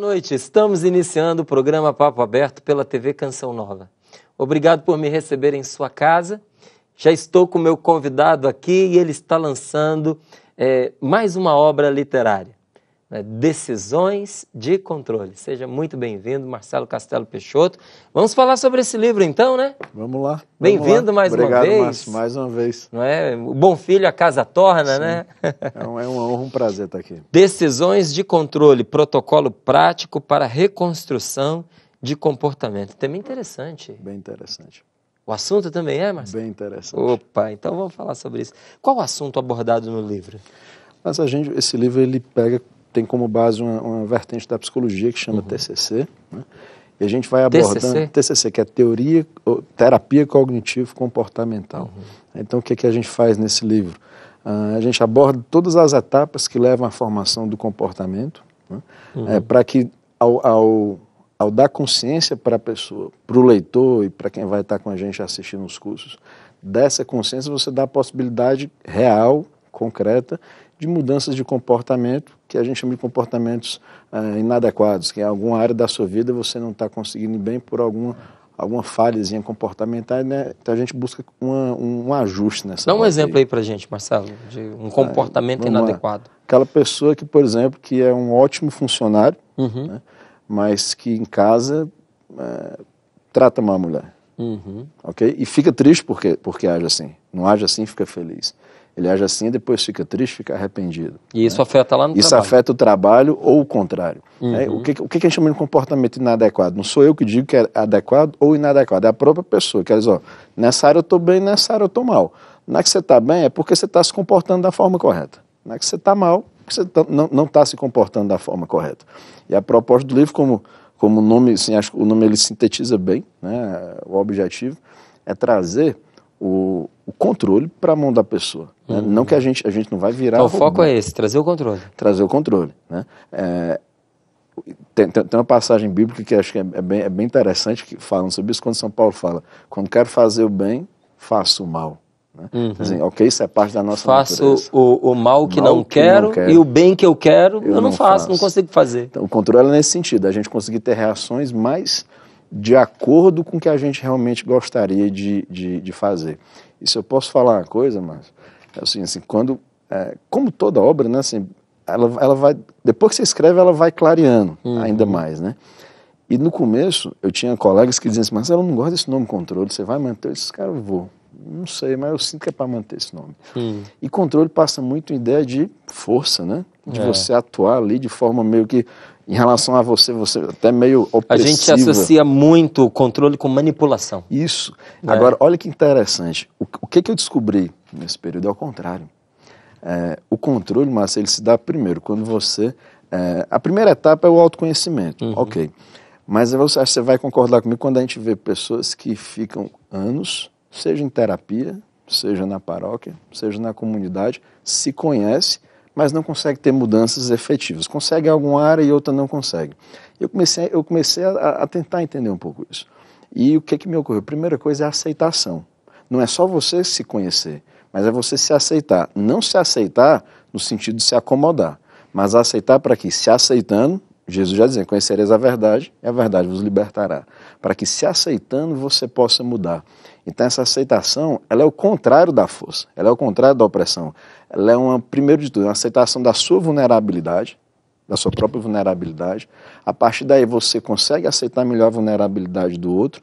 noite, estamos iniciando o programa Papo Aberto pela TV Canção Nova. Obrigado por me receber em sua casa. Já estou com meu convidado aqui e ele está lançando é, mais uma obra literária né, Decisões de Controle. Seja muito bem-vindo, Marcelo Castelo Peixoto. Vamos falar sobre esse livro então, né? Vamos lá. Bem-vindo mais Obrigado, uma vez. Obrigado mais uma vez. Não é? O bom filho a casa torna, né? Sim. né? é, um, é uma honra, um prazer estar aqui. Decisões de Controle, protocolo prático para reconstrução de comportamento. Também interessante. Bem interessante. O assunto também é, Marcelo? Bem interessante. Opa, então vamos falar sobre isso. Qual o assunto abordado no livro? Mas a gente, esse livro ele pega tem como base uma, uma vertente da psicologia que chama uhum. TCC. Né? E a gente vai abordando TCC, TCC que é teoria, terapia cognitivo comportamental. Uhum. Então, o que, é que a gente faz nesse livro? Uh, a gente aborda todas as etapas que levam à formação do comportamento, né? uhum. é, para que ao, ao, ao, dar consciência para a pessoa, para o leitor e para quem vai estar com a gente assistindo os cursos, dessa consciência você dá a possibilidade real, concreta, de mudanças de comportamento, que a gente chama de comportamentos eh, inadequados, que em alguma área da sua vida você não está conseguindo bem por alguma alguma falhazinha comportamental, né? então a gente busca uma, um, um ajuste nessa. Dá um exemplo aí, aí para gente, Marcelo, de um comportamento é, inadequado. Lá. Aquela pessoa que, por exemplo, que é um ótimo funcionário, uhum. né? mas que em casa eh, trata mal a mulher, uhum. ok? E fica triste porque porque age assim, não age assim, fica feliz. Ele age assim, e depois fica triste, fica arrependido. E isso né? afeta lá no isso trabalho. Isso afeta o trabalho ou o contrário. Né? Uhum. Né? O, que, o que a gente chama de comportamento inadequado? Não sou eu que digo que é adequado ou inadequado, é a própria pessoa que diz, ó, nessa área eu estou bem, nessa área eu estou mal. Na que você está bem é porque você está se comportando da forma correta. Na que você está mal, porque você tá, não está se comportando da forma correta. E a proposta do livro, como como o nome, assim, acho que o nome ele sintetiza bem, né, o objetivo, é trazer o, o controle para a mão da pessoa. Né? Uhum. Não que a gente, a gente não vai virar. Então, o foco é esse, trazer o controle. Trazer o controle. Né? É, tem, tem, uma passagem bíblica que acho que é, é bem, é bem interessante, que falam sobre isso, quando São Paulo fala: quando quero fazer o bem, faço o mal. Né? Uhum. Assim, ok, isso é parte da nossa faço natureza. Faço o, o mal, que, mal não que, quero, não quero e o bem que eu quero, eu, eu não, faço, faço, não consigo fazer. Então, o controle é nesse sentido, a gente conseguir ter reações mais de acordo com o que a gente realmente gostaria de, de, de fazer. E se eu posso falar uma coisa, mas é assim, assim quando, é, como toda obra, né, assim, ela, ela vai, depois que você escreve, ela vai clareando uhum. ainda mais, né? E no começo, eu tinha colegas que diziam assim, mas ela não gosta desse nome controle, você vai manter? Esses caras, eu vou. Não sei, mas eu sinto que é para manter esse nome. E controle passa muito ideia de força, né? De é. você atuar ali de forma meio que em relação a você, você é até meio opressiva. A gente associa muito o controle com manipulação. Isso. Né? Agora, olha que interessante. O, o que, que, eu descobri nesse período é o contrário. É, o controle, mas ele se dá primeiro quando você... É, a primeira etapa é o autoconhecimento, uhum. ok. Mas você, você vai concordar comigo quando a gente vê pessoas que ficam anos, seja em terapia, seja na paróquia, seja na comunidade, se conhece mas não consegue ter mudanças efetivas. Consegue em alguma área e outra não consegue. Eu comecei, eu comecei a, a tentar entender um pouco isso. E o que, que me ocorreu? A primeira coisa é a aceitação. Não é só você se conhecer, mas é você se aceitar. Não se aceitar no sentido de se acomodar, mas aceitar para que, se aceitando, Jesus já dizia: Conhecereis a verdade e a verdade vos libertará, para que se aceitando você possa mudar. Então, essa aceitação ela é o contrário da força, ela é o contrário da opressão. Ela é, uma, primeiro de tudo, uma aceitação da sua vulnerabilidade, da sua própria vulnerabilidade. A partir daí, você consegue aceitar melhor a vulnerabilidade do outro.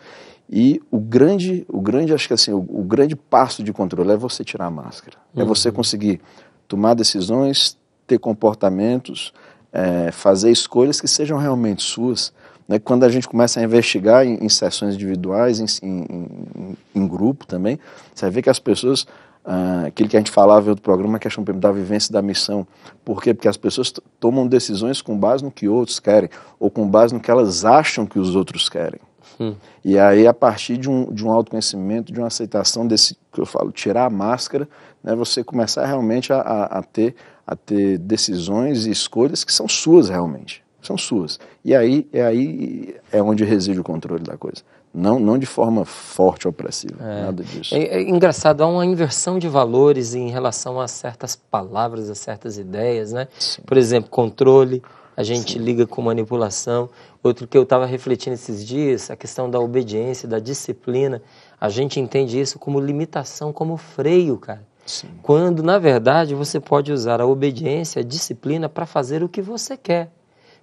E o grande, o grande acho que assim, o, o grande passo de controle é você tirar a máscara, uhum. é você uhum. conseguir tomar decisões, ter comportamentos é, fazer escolhas que sejam realmente suas. Né? Quando a gente começa a investigar em, em sessões individuais, em, em, em, grupo também, você vê que as pessoas, ah, aquilo que a gente falava em outro programa, a questão da vivência da missão. Por quê? Porque as pessoas tomam decisões com base no que outros querem, ou com base no que elas acham que os outros querem. Hum. E aí, a partir de um, de um autoconhecimento, de uma aceitação desse, que eu falo, tirar a máscara, né, você começar realmente a, a, a ter a ter decisões e escolhas que são suas realmente, são suas. E aí é aí é onde reside o controle da coisa. Não, não de forma forte ou opressiva, é. nada disso. É, é, engraçado, há uma inversão de valores em relação a certas palavras, a certas ideias, né? Sim. Por exemplo, controle, a gente Sim. liga com manipulação. Outro que eu estava refletindo esses dias, a questão da obediência, da disciplina, a gente entende isso como limitação, como freio, cara. Sim. Quando, na verdade, você pode usar a obediência, a disciplina para fazer o que você quer.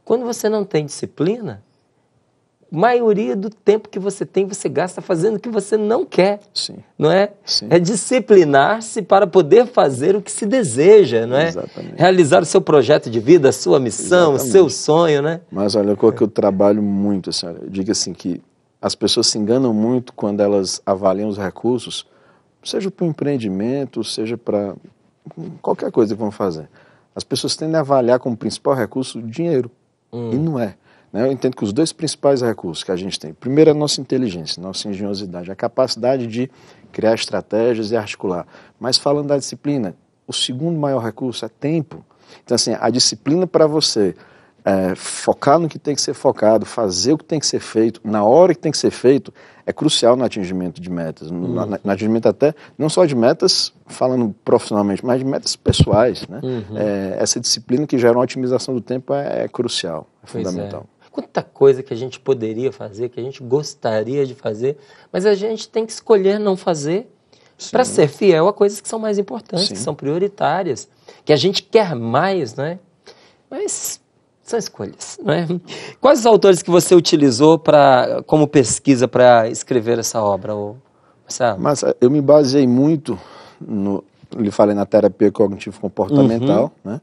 Quando você não tem disciplina, maioria do tempo que você tem, você gasta fazendo o que você não quer. Sim. Não é? Sim. É disciplinar-se para poder fazer o que se deseja, não é? Exatamente. Realizar o seu projeto de vida, a sua missão, Exatamente. o seu sonho, né? Mas olha, que eu trabalho muito, assim, eu digo assim que as pessoas se enganam muito quando elas avaliam os recursos seja para o empreendimento, seja para qualquer coisa que vão fazer. As pessoas tendem a avaliar como principal recurso o dinheiro. Hum. E não é. Né? Eu entendo que os dois principais recursos que a gente tem, primeiro é a nossa inteligência, nossa engenhosidade, a capacidade de criar estratégias e articular. Mas falando da disciplina, o segundo maior recurso é tempo. Então, assim, a disciplina para você é, focar no que tem que ser focado, fazer o que tem que ser feito, na hora que tem que ser feito, é crucial no atingimento de metas. No, uhum. na, no atingimento até, não só de metas, falando profissionalmente, mas de metas pessoais. Né? Uhum. É, essa disciplina que gera uma otimização do tempo é, é crucial, é, é. fundamental. Quanta coisa que a gente poderia fazer, que a gente gostaria de fazer, mas a gente tem que escolher não fazer para ser fiel a coisas que são mais importantes, Sim. que são prioritárias, que a gente quer mais, né? Mas são escolhas, não é? Quais os autores que você utilizou para como pesquisa para escrever essa obra, ou essa? Mas eh, eu me baseei muito no, lhe falei na terapia cognitivo comportamental, uhum. né?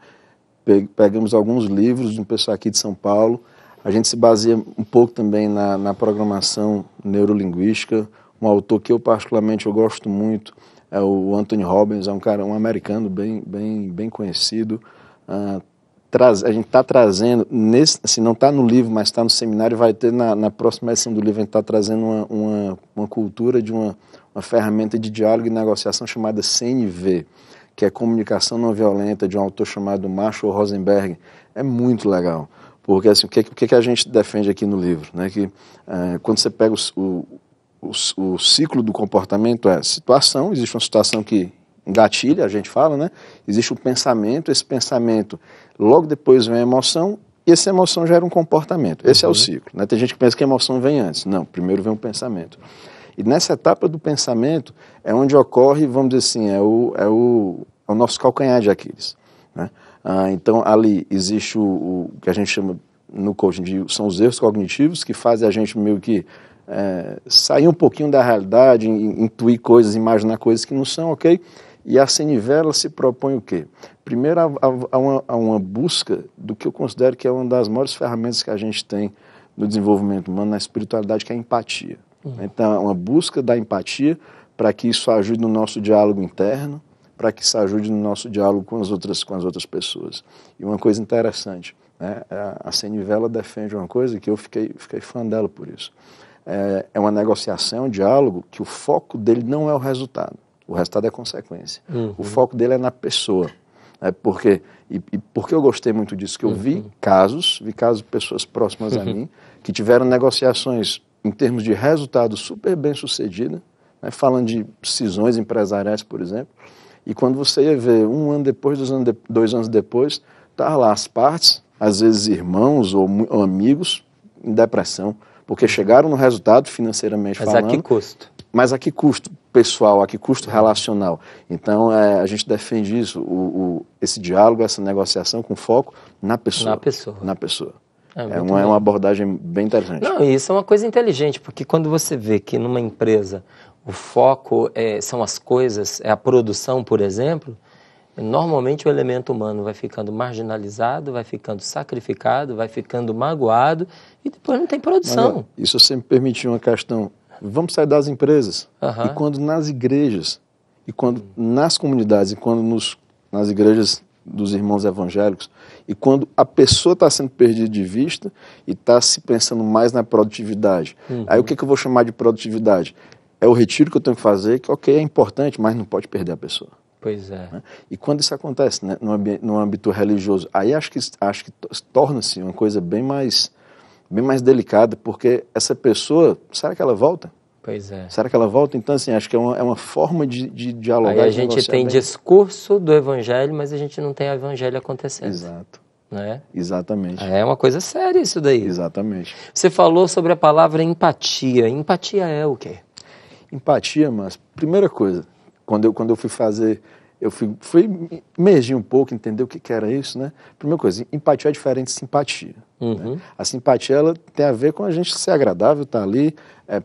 Pegamos alguns livros de um pessoal aqui de São Paulo. A gente se baseia um pouco também na, na programação neurolinguística. Um autor que eu particularmente eu gosto muito é o Anthony Robbins, é um cara, um americano bem, bem, bem conhecido. Uh, traz, a gente está trazendo, nesse, assim, não está no livro, mas está no seminário, vai ter na, na, próxima edição do livro, a gente está trazendo uma, uma, uma, cultura de uma, uma ferramenta de diálogo e negociação chamada CNV, que é Comunicação Não Violenta, de um autor chamado Marshall Rosenberg. É muito legal. Porque assim, o que, o que a gente defende aqui no livro? Né? Que é, quando você pega o, o, o, o ciclo do comportamento é situação, existe uma situação que gatilha a gente fala, né? Existe um pensamento, esse pensamento, logo depois vem a emoção, e essa emoção gera um comportamento. Esse uhum. é o uhum. ciclo. Né? Tem gente que pensa que a emoção vem antes. Não, primeiro vem o um pensamento. E nessa etapa do pensamento é onde ocorre, vamos dizer assim, é o, é o, é o nosso calcanhar de Aquiles. Né? Ah, então, ali existe o, o, que a gente chama no coaching de, são os erros cognitivos que fazem a gente meio que é, sair um pouquinho da realidade, intuir coisas, imaginar coisas que não são, ok? E a Senivela se propõe o quê? Primeiro, a, a, uma, a, uma, busca do que eu considero que é uma das maiores ferramentas que a gente tem no desenvolvimento humano, na espiritualidade, que é a empatia. Uhum. Então, uma busca da empatia para que isso ajude no nosso diálogo interno, para que isso ajude no nosso diálogo com as outras, com as outras pessoas. E uma coisa interessante, né? É, a Senivela defende uma coisa que eu fiquei, fiquei fã dela por isso. É, é uma negociação, um diálogo que o foco dele não é o resultado. O resultado é consequência. Uhum. O foco dele é na pessoa. É porque, e, e, porque eu gostei muito disso, que eu vi uhum. casos, vi casos de pessoas próximas a mim, que tiveram negociações em termos de resultado super bem sucedida, né, falando de cisões empresariais, por exemplo, e quando você ia ver um ano depois, dois anos, de, dois anos depois, tá lá as partes, às vezes irmãos ou, ou amigos, em depressão, porque uhum. chegaram no resultado financeiramente mas falando. Mas a que custo? Mas a que custo? pessoal, a que custo relacional. Então, é, a gente defende isso, o, o, esse diálogo, essa negociação com foco na pessoa. Na pessoa. Na pessoa. É, é uma, é uma abordagem bem interessante. Não, isso é uma coisa inteligente, porque quando você vê que numa empresa o foco é, são as coisas, é a produção, por exemplo, normalmente o elemento humano vai ficando marginalizado, vai ficando sacrificado, vai ficando magoado e depois não tem produção. Mas, isso sempre permitiu uma questão vamos sair das empresas. Uhum. E quando nas igrejas, e quando nas comunidades, e quando nos, nas igrejas dos irmãos evangélicos, e quando a pessoa está sendo perdida de vista e está se pensando mais na produtividade. Uhum. Aí o uhum. que, que eu vou chamar de produtividade? É o retiro que eu tenho que fazer, que ok, é importante, mas não pode perder a pessoa. Pois é. Né? E quando isso acontece né, no, no âmbito religioso, aí acho que, acho que torna-se uma coisa bem mais bem mais delicada, porque essa pessoa, será que ela volta? Pois é. Será que ela volta? Então, assim, acho que é uma, é uma forma de, de dialogar. Aí a gente tem bem. discurso do evangelho, mas a gente não tem o evangelho acontecendo. Exato. é Exatamente. É uma coisa séria isso daí. Exatamente. Você falou sobre a palavra empatia. Empatia é o quê? Empatia, mas primeira coisa, quando eu, quando eu fui fazer eu fui, fui mergir um pouco, entender o que, que, era isso, né? Primeira coisa, empatia é diferente de simpatia. Né? Uhum. Né? A simpatia ela tem a ver com a gente ser agradável, estar tá ali, é,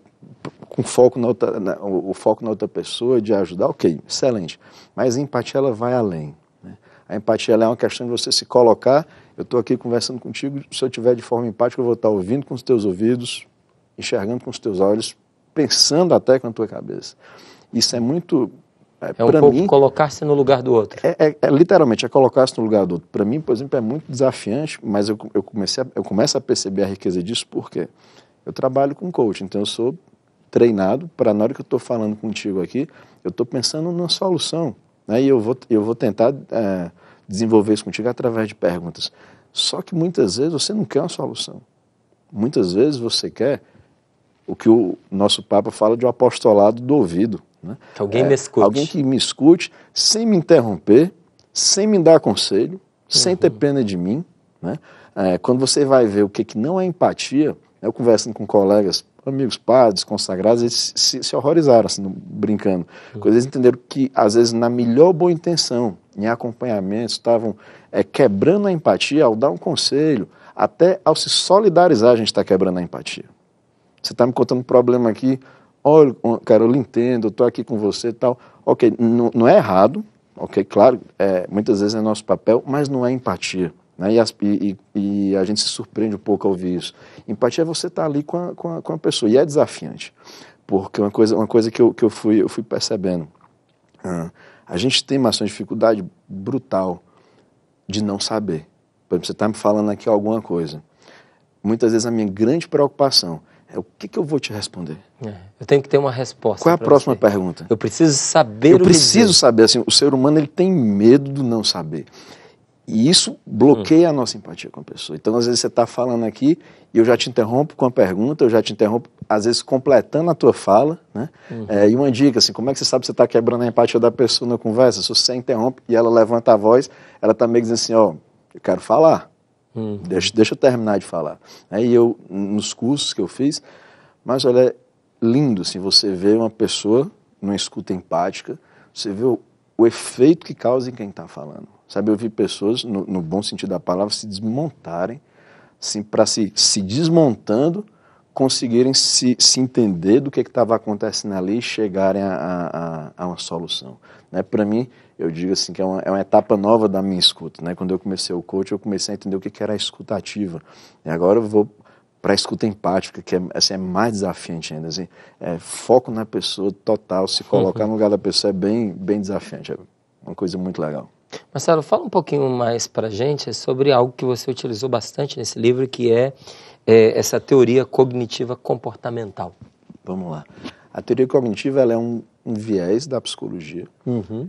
com foco na, outra, na o, o, foco na outra pessoa, de ajudar, ok, excelente. Mas a empatia ela vai além. Né? A empatia ela é uma questão de você se colocar. Eu estou aqui conversando contigo, se eu tiver de forma empática, eu vou estar tá ouvindo com os teus ouvidos, enxergando com os teus olhos, pensando até com a tua cabeça. Isso é muito é, é, um pouco mim, colocar-se no lugar do outro. É, é, é literalmente, é colocar-se no lugar do outro. Para mim, por exemplo, é muito desafiante, mas eu, eu, comecei a, eu começo a perceber a riqueza disso porque eu trabalho com coach, então eu sou treinado para, na hora que eu estou falando contigo aqui, eu estou pensando numa solução. Né? E eu vou, eu vou tentar é, desenvolver isso contigo através de perguntas. Só que muitas vezes você não quer uma solução. Muitas vezes você quer o que o nosso Papa fala de um apostolado do ouvido. Né? Que alguém é, me escute. Alguém que me escute sem me interromper, sem me dar conselho, uhum. sem ter uhum. pena de mim. Né? É, quando você vai ver o que, que não é empatia, eu conversando com colegas, amigos, padres, consagrados, eles se, se horrorizaram, assim, brincando. Uhum. eles entenderam que, às vezes, na melhor boa intenção, em acompanhamento, estavam é, quebrando a empatia ao dar um conselho, até ao se solidarizar, a gente está quebrando a empatia. Você está me contando um problema aqui, olha, cara, eu lhe entendo, estou aqui com você e tal. Ok, não, não é errado, ok, claro, é, muitas vezes é nosso papel, mas não é empatia. Né? E, as, e, e, a gente se surpreende um pouco ao ouvir isso. Empatia é você estar tá ali com a, com, a, com a pessoa, e é desafiante, porque uma coisa, uma coisa que, eu, que eu, fui, eu fui percebendo, a gente tem uma dificuldade brutal de não saber. Por exemplo, você está me falando aqui alguma coisa. Muitas vezes a minha grande preocupação é o que, que eu vou te responder? É, eu tenho que ter uma resposta. Qual é a próxima você? pergunta? Eu preciso saber. Eu preciso saber. Assim, o ser humano ele tem medo do não saber. E isso bloqueia hum. a nossa empatia com a pessoa. Então, às vezes, você está falando aqui e eu já te interrompo com a pergunta, eu já te interrompo, às vezes, completando a tua fala. Né? Uhum. É, e uma dica, assim, como é que você sabe que você está quebrando a empatia da pessoa na conversa? Se você interrompe e ela levanta a voz, ela está meio dizendo assim, ó, oh, eu quero falar. Hum. Deixa, deixa eu terminar de falar. Aí né, eu, nos cursos que eu fiz, mas olha, é lindo assim, você vê uma pessoa numa escuta empática, você vê o, o efeito que causa em quem está falando. Sabe, eu vi pessoas, no, no, bom sentido da palavra, se desmontarem, assim, para se, se desmontando, conseguirem se, se entender do que estava acontecendo ali e chegarem a, a, a uma solução. Né? Para mim, eu digo assim que é uma, é uma, etapa nova da minha escuta. Né? Quando eu comecei o coach, eu comecei a entender o que, era a escuta ativa. E agora eu vou para a escuta empática, que é, assim, é mais desafiante ainda. Assim, é, foco na pessoa total, se uhum. colocar no lugar da pessoa é bem, bem desafiante. É uma coisa muito legal. Marcelo, fala um pouquinho mais para a gente sobre algo que você utilizou bastante nesse livro, que é, é essa teoria cognitiva comportamental. Vamos lá. A teoria cognitiva ela é um, um viés da psicologia. Uhum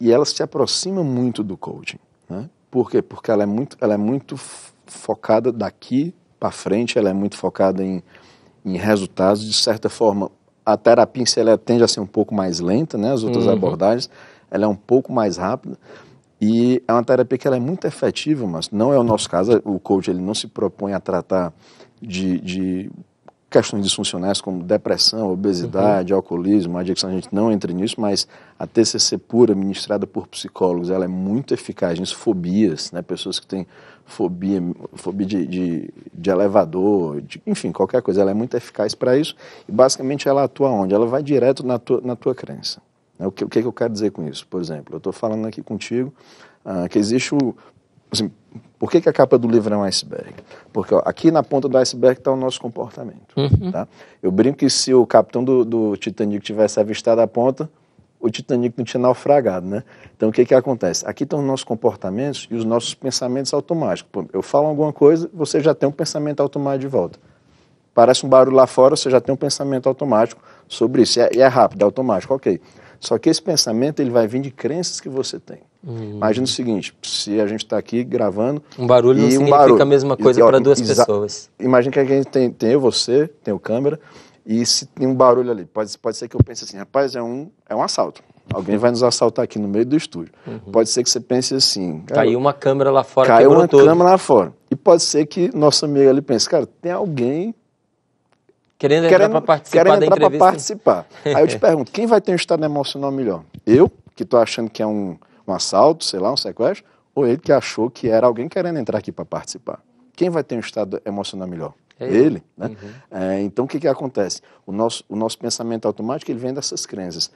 e ela se aproxima muito do coaching. Né? Por quê? Porque ela é muito, ela é muito focada daqui para frente, ela é muito focada em, em resultados. De certa forma, a terapia em si ela tende a ser um pouco mais lenta, né? as outras uhum. abordagens, ela é um pouco mais rápida. E é uma terapia que ela é muito efetiva, mas não é o nosso caso. O coach ele não se propõe a tratar de, de questões disfuncionais como depressão, obesidade, uhum. alcoolismo, adicção, a gente não entra nisso, mas a TCC pura, ministrada por psicólogos, ela é muito eficaz nisso, fobias, né? pessoas que têm fobia, fobia de, de, de elevador, de, enfim, qualquer coisa, ela é muito eficaz para isso e basicamente ela atua onde? Ela vai direto na tua, na tua crença. Né, o que, o que eu quero dizer com isso? Por exemplo, eu estou falando aqui contigo ah, que existe o Assim, por que, que, a capa do livro é um iceberg? Porque ó, aqui na ponta do iceberg está o nosso comportamento. Uhum. Tá? Eu brinco que se o capitão do, do Titanic tivesse avistado a ponta, o Titanic não tinha naufragado, né? Então, o que, que acontece? Aqui estão os nossos comportamentos e os nossos pensamentos automáticos. eu falo alguma coisa, você já tem um pensamento automático de volta. Parece um barulho lá fora, você já tem um pensamento automático sobre isso. E é, é rápido, é automático, ok. Só que esse pensamento ele vai vir de crenças que você tem. Hum. Imagina o seguinte: se a gente está aqui gravando. Um barulho e não significa barulho. a mesma coisa para duas pessoas. Imagina que a gente tem, tem eu, você, tem o câmera, e se tem um barulho ali. Pode, pode ser que eu pense assim: rapaz, é um, é um assalto. Alguém vai nos assaltar aqui no meio do estúdio. Uhum. Pode ser que você pense assim. Cara, caiu uma câmera lá fora. Caiu uma todo. câmera lá fora. E pode ser que nosso amigo ali pense, cara, tem alguém. Querendo, querendo entrar para participar querendo entrar para participar. Aí eu te pergunto, quem vai ter um estado emocional melhor? Eu, que estou achando que é um, um assalto, sei lá, um sequestro, ou ele que achou que era alguém querendo entrar aqui para participar. Quem vai ter um estado emocional melhor? É ele. ele, né? Uhum. É, então, o que, que acontece? O nosso, o nosso pensamento automático ele vem dessas crenças.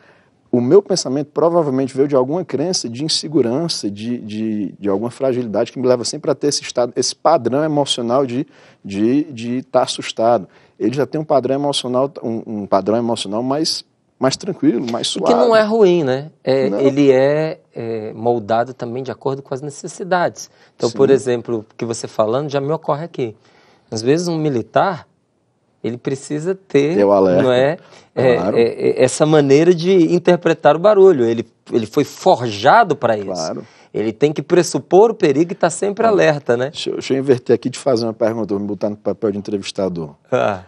O meu pensamento provavelmente veio de alguma crença de insegurança, de, de, de alguma fragilidade que me leva sempre a ter esse, estado, esse padrão emocional de estar de, de tá assustado. Ele já tem um padrão emocional, um, um padrão emocional mais mais tranquilo, mais suave. O que não é ruim, né? É, ele é, é, moldado também de acordo com as necessidades. Então, Sim. por exemplo, que você falando já me ocorre aqui. Às vezes um militar ele precisa ter não é, é claro. É, é, essa maneira de interpretar o barulho. Ele, ele foi forjado para isso. Claro. Ele tem que pressupor o perigo e está sempre claro. alerta, né? Deixa eu, deixa eu, inverter aqui de fazer uma pergunta, vou me botar no papel de entrevistador. Ah.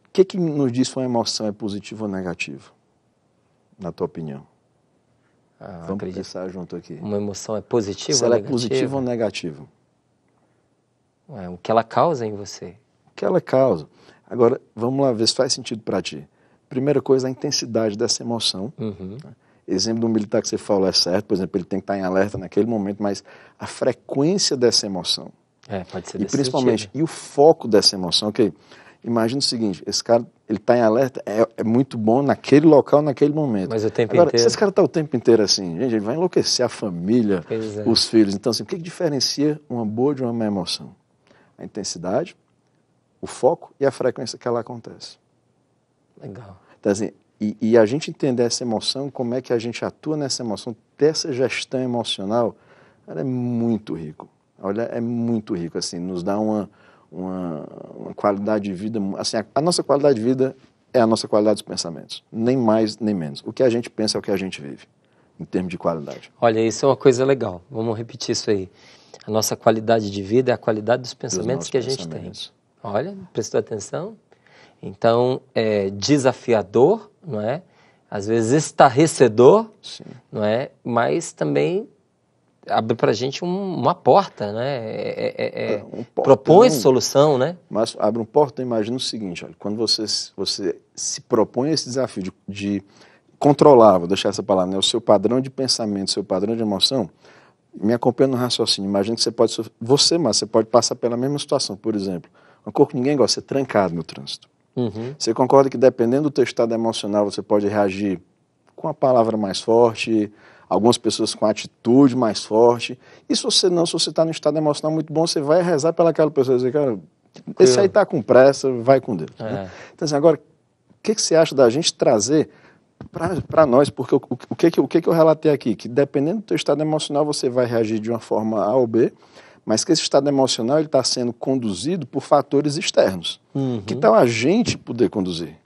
O que, é que nos diz se uma emoção é positiva ou negativa? na tua opinião? Ah, Vamos acredito. pensar junto aqui. Uma emoção é positiva Se é ou ela negativa? é positiva ou negativa? É, o que ela causa em você? O que ela causa. Agora, vamos lá ver se faz sentido para ti. Primeira coisa, a intensidade dessa emoção. Uhum. Né? Exemplo do militar que você falou é certo, por exemplo, ele tem que estar em alerta naquele momento, mas a frequência dessa emoção. É, pode ser E principalmente, sentido. e o foco dessa emoção, ok? imagina o seguinte, esse cara ele está em alerta, é, é, muito bom naquele local, naquele momento. Mas o tempo Agora, inteiro... se esse cara está o tempo inteiro assim, gente, ele vai enlouquecer a família, é. os filhos. Então, assim, o que, que diferencia uma boa de uma má emoção? A intensidade, o foco e a frequência que ela acontece. Legal. Então, assim, e, e, a gente entender essa emoção, como é que a gente atua nessa emoção, ter essa gestão emocional, ela é muito rico. Olha, é muito rico, assim, nos dá uma, uma, uma qualidade de vida. Assim, a, a nossa qualidade de vida é a nossa qualidade dos pensamentos, nem mais nem menos. O que a gente pensa é o que a gente vive, em termos de qualidade. Olha, isso é uma coisa legal. Vamos repetir isso aí. A nossa qualidade de vida é a qualidade dos pensamentos dos que a gente tem. Olha, prestou atenção? Então, é desafiador, não é? Às vezes estarrecedor, Sim. não é? Mas também abre para a gente um, uma porta, né? É, é, é, é, é um portão, propõe solução, né? Mas abre um portão, imagina o seguinte, olha, quando você, você se propõe a esse desafio de, de, controlar, vou deixar essa palavra, né, o seu padrão de pensamento, o seu padrão de emoção, me acompanha no raciocínio, imagina que você pode, você, mas você pode passar pela mesma situação, por exemplo, uma cor que ninguém gosta, é trancado no trânsito. Uhum. Você concorda que dependendo do teu estado emocional, você pode reagir com a palavra mais forte, algumas pessoas com atitude mais forte. E se você não, se você está num estado emocional muito bom, você vai rezar pelaquela pessoa e dizer, cara, esse aí está com pressa, vai com Deus. Né? É. Né? Então, assim, agora, o que, que você acha da gente trazer para nós, porque o, o, o, que, o que eu relatei aqui? Que dependendo do seu estado emocional, você vai reagir de uma forma A ou B, mas que esse estado emocional está sendo conduzido por fatores externos. Uhum. Que então, tal a gente poder conduzir?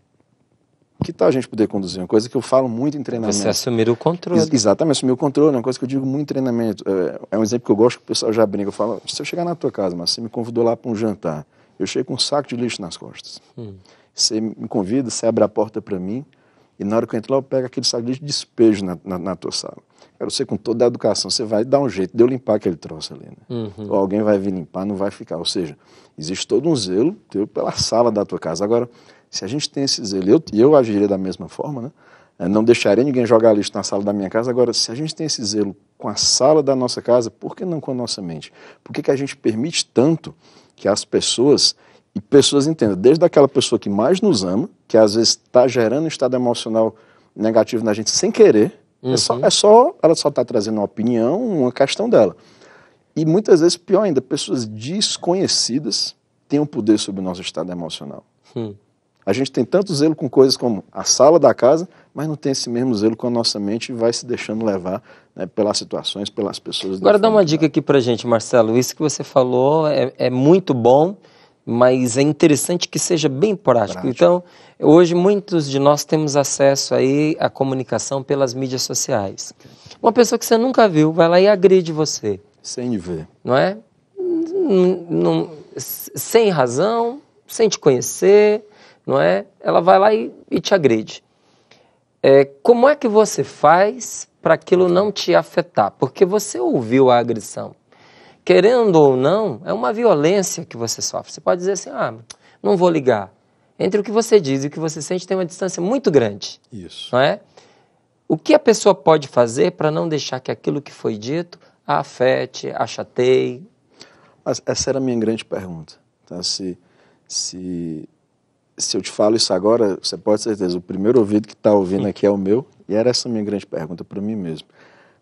Que tal a gente poder conduzir? Uma coisa que eu falo muito em treinamento. Você assumir o controle. Ex exatamente, assumir o controle. É uma coisa que eu digo muito em treinamento. É, é um exemplo que eu gosto, que o pessoal já brinca. Eu falo, se eu chegar na tua casa, mas você me convidou lá para um jantar, eu chego com um saco de lixo nas costas. Hum. Você me convida, você abre a porta para mim, e na hora que eu entro lá, eu pego aquele saco de lixo e despejo na, na, na tua sala. Quero ser com toda a educação, você vai dar um jeito de eu limpar aquele troço ali. Né? Uhum. Ou alguém vai vir limpar, não vai ficar. Ou seja, existe todo um zelo teu pela sala da tua casa. Agora, se a gente tem esse zelo, eu, eu agiria da mesma forma, né? Eu é, não deixaria ninguém jogar lixo na sala da minha casa. Agora, se a gente tem esse zelo com a sala da nossa casa, por que não com a nossa mente? Por que, que a gente permite tanto que as pessoas, e pessoas entendam, desde aquela pessoa que mais nos ama, que às vezes está gerando um estado emocional negativo na gente sem querer, uhum. é, só, uhum. é só, ela só está trazendo uma opinião, uma questão dela. E muitas vezes, pior ainda, pessoas desconhecidas têm um poder sobre o nosso estado emocional. Hum. A gente tem tanto zelo com coisas como a sala da casa, mas não tem esse mesmo zelo com a nossa mente e vai se deixando levar né, pelas situações, pelas pessoas. Agora dá uma dica aqui para gente, Marcelo. Isso que você falou é, é, muito bom, mas é interessante que seja bem prático. prático. Então, hoje muitos de nós temos acesso aí à comunicação pelas mídias sociais. Uma pessoa que você nunca viu vai lá e agride você. Sem ver. Não é? sem razão, sem te conhecer não é? Ela vai lá e, e te agride. É, como é que você faz para aquilo não te afetar? Porque você ouviu a agressão. Querendo ou não, é uma violência que você sofre. Você pode dizer assim: ah, não vou ligar. Entre o que você diz e o que você sente tem uma distância muito grande. Isso. Não é? O que a pessoa pode fazer para não deixar que aquilo que foi dito a afete, a chateie? Essa era a minha grande pergunta. Então, se, se se eu te falo isso agora, você pode ter certeza, o primeiro ouvido que está ouvindo aqui é o meu, e era essa minha grande pergunta para mim mesmo.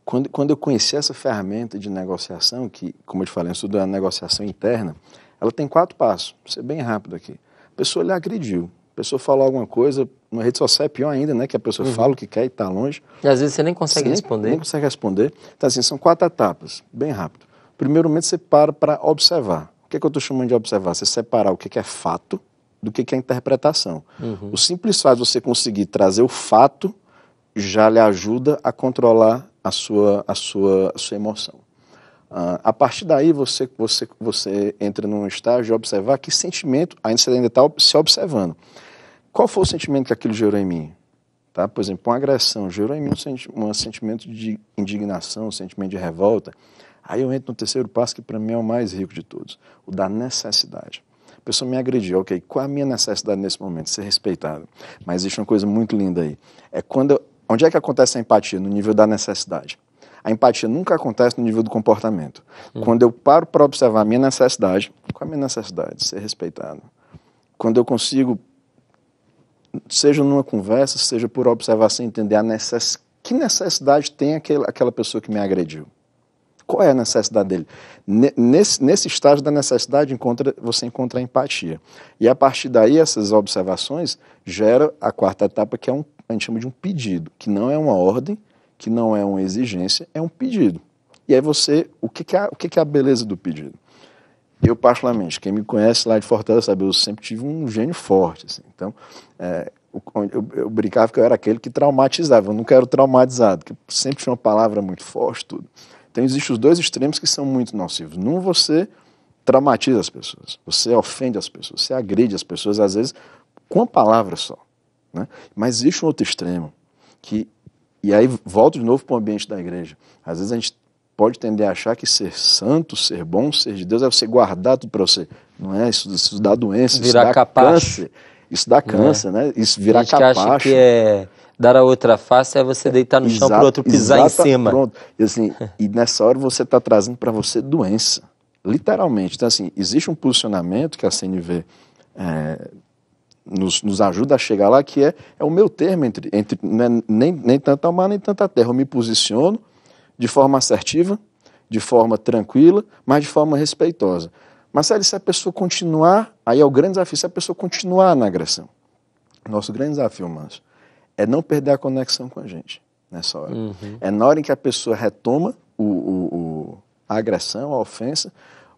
Quando, quando eu conheci essa ferramenta de negociação, que, como eu te falei, eu estudo a negociação interna, ela tem quatro passos, vou ser bem rápido aqui. A pessoa lhe agrediu, a pessoa falou alguma coisa, na rede social é pior ainda, né, que a pessoa uhum. fala o que quer e está longe. E às vezes você nem consegue você responder. Nem, nem consegue responder. Então, assim, são quatro etapas, bem rápido. Primeiro momento, você para para observar. O que, é que eu estou chamando de observar? Você separar o que é, é fato do que, que é a interpretação. Uhum. O simples fato de você conseguir trazer o fato já lhe ajuda a controlar a sua, a sua, a sua emoção. Uh, a partir daí, você, você, você entra num estágio de observar que sentimento, ainda você ainda está se observando. Qual foi o sentimento que aquilo gerou em mim? Tá? Por exemplo, uma agressão gerou em mim um, senti um sentimento de indignação, um sentimento de revolta. Aí eu entro no terceiro passo, que para mim é o mais rico de todos, o da necessidade pessoa me agrediu, ok, qual a minha necessidade nesse momento? Ser respeitado. Mas existe uma coisa muito linda aí. É quando, eu, onde é que acontece a empatia? No nível da necessidade. A empatia nunca acontece no nível do comportamento. Hum. Quando eu paro para observar a minha necessidade, qual é a minha necessidade? Ser respeitado. Quando eu consigo, seja numa conversa, seja por observação, entender a necess... que necessidade tem aquele, aquela pessoa que me agrediu qual é a necessidade dele. Nesse, nesse estágio da necessidade encontra, você encontra a empatia. E a partir daí, essas observações gera a quarta etapa, que é um, a gente chama de um pedido, que não é uma ordem, que não é uma exigência, é um pedido. E aí você, o que, que, é, o que, que é a beleza do pedido? Eu, particularmente, quem me conhece lá de Fortaleza sabe, eu sempre tive um gênio forte. Assim. Então, é, eu, eu, brincava que eu era aquele que traumatizava. Eu não quero traumatizado, que sempre tinha uma palavra muito forte, tudo. Então existem os dois extremos que são muito nocivos. Num você traumatiza as pessoas, você ofende as pessoas, você agride as pessoas, às vezes com a palavra só. Né? Mas existe um outro extremo, que, e aí volto de novo para o ambiente da igreja. Às vezes a gente pode tender a achar que ser santo, ser bom, ser de Deus é você guardar tudo para você. Não é isso, isso dá doença, Virar isso dá capaz. câncer. Isso dá né? câncer, é? né? Isso virar capaz. acha que é dar a outra face é você deitar no exato, chão para o outro pisar em cima. Pronto. E, assim, e nessa hora você está trazendo para você doença, literalmente. Então, assim, existe um posicionamento que a CNV é, nos, nos, ajuda a chegar lá, que é, é o meu termo entre, entre né, nem, nem tanto a mar nem tanta terra. Eu me posiciono de forma assertiva, de forma tranquila, mas de forma respeitosa. Marcelo, se a pessoa continuar, aí é o grande desafio, se a pessoa continuar na agressão. Nosso grande desafio, Márcio, é não perder a conexão com a gente nessa hora. Uhum. É na hora em que a pessoa retoma o, o, o, a agressão, a ofensa.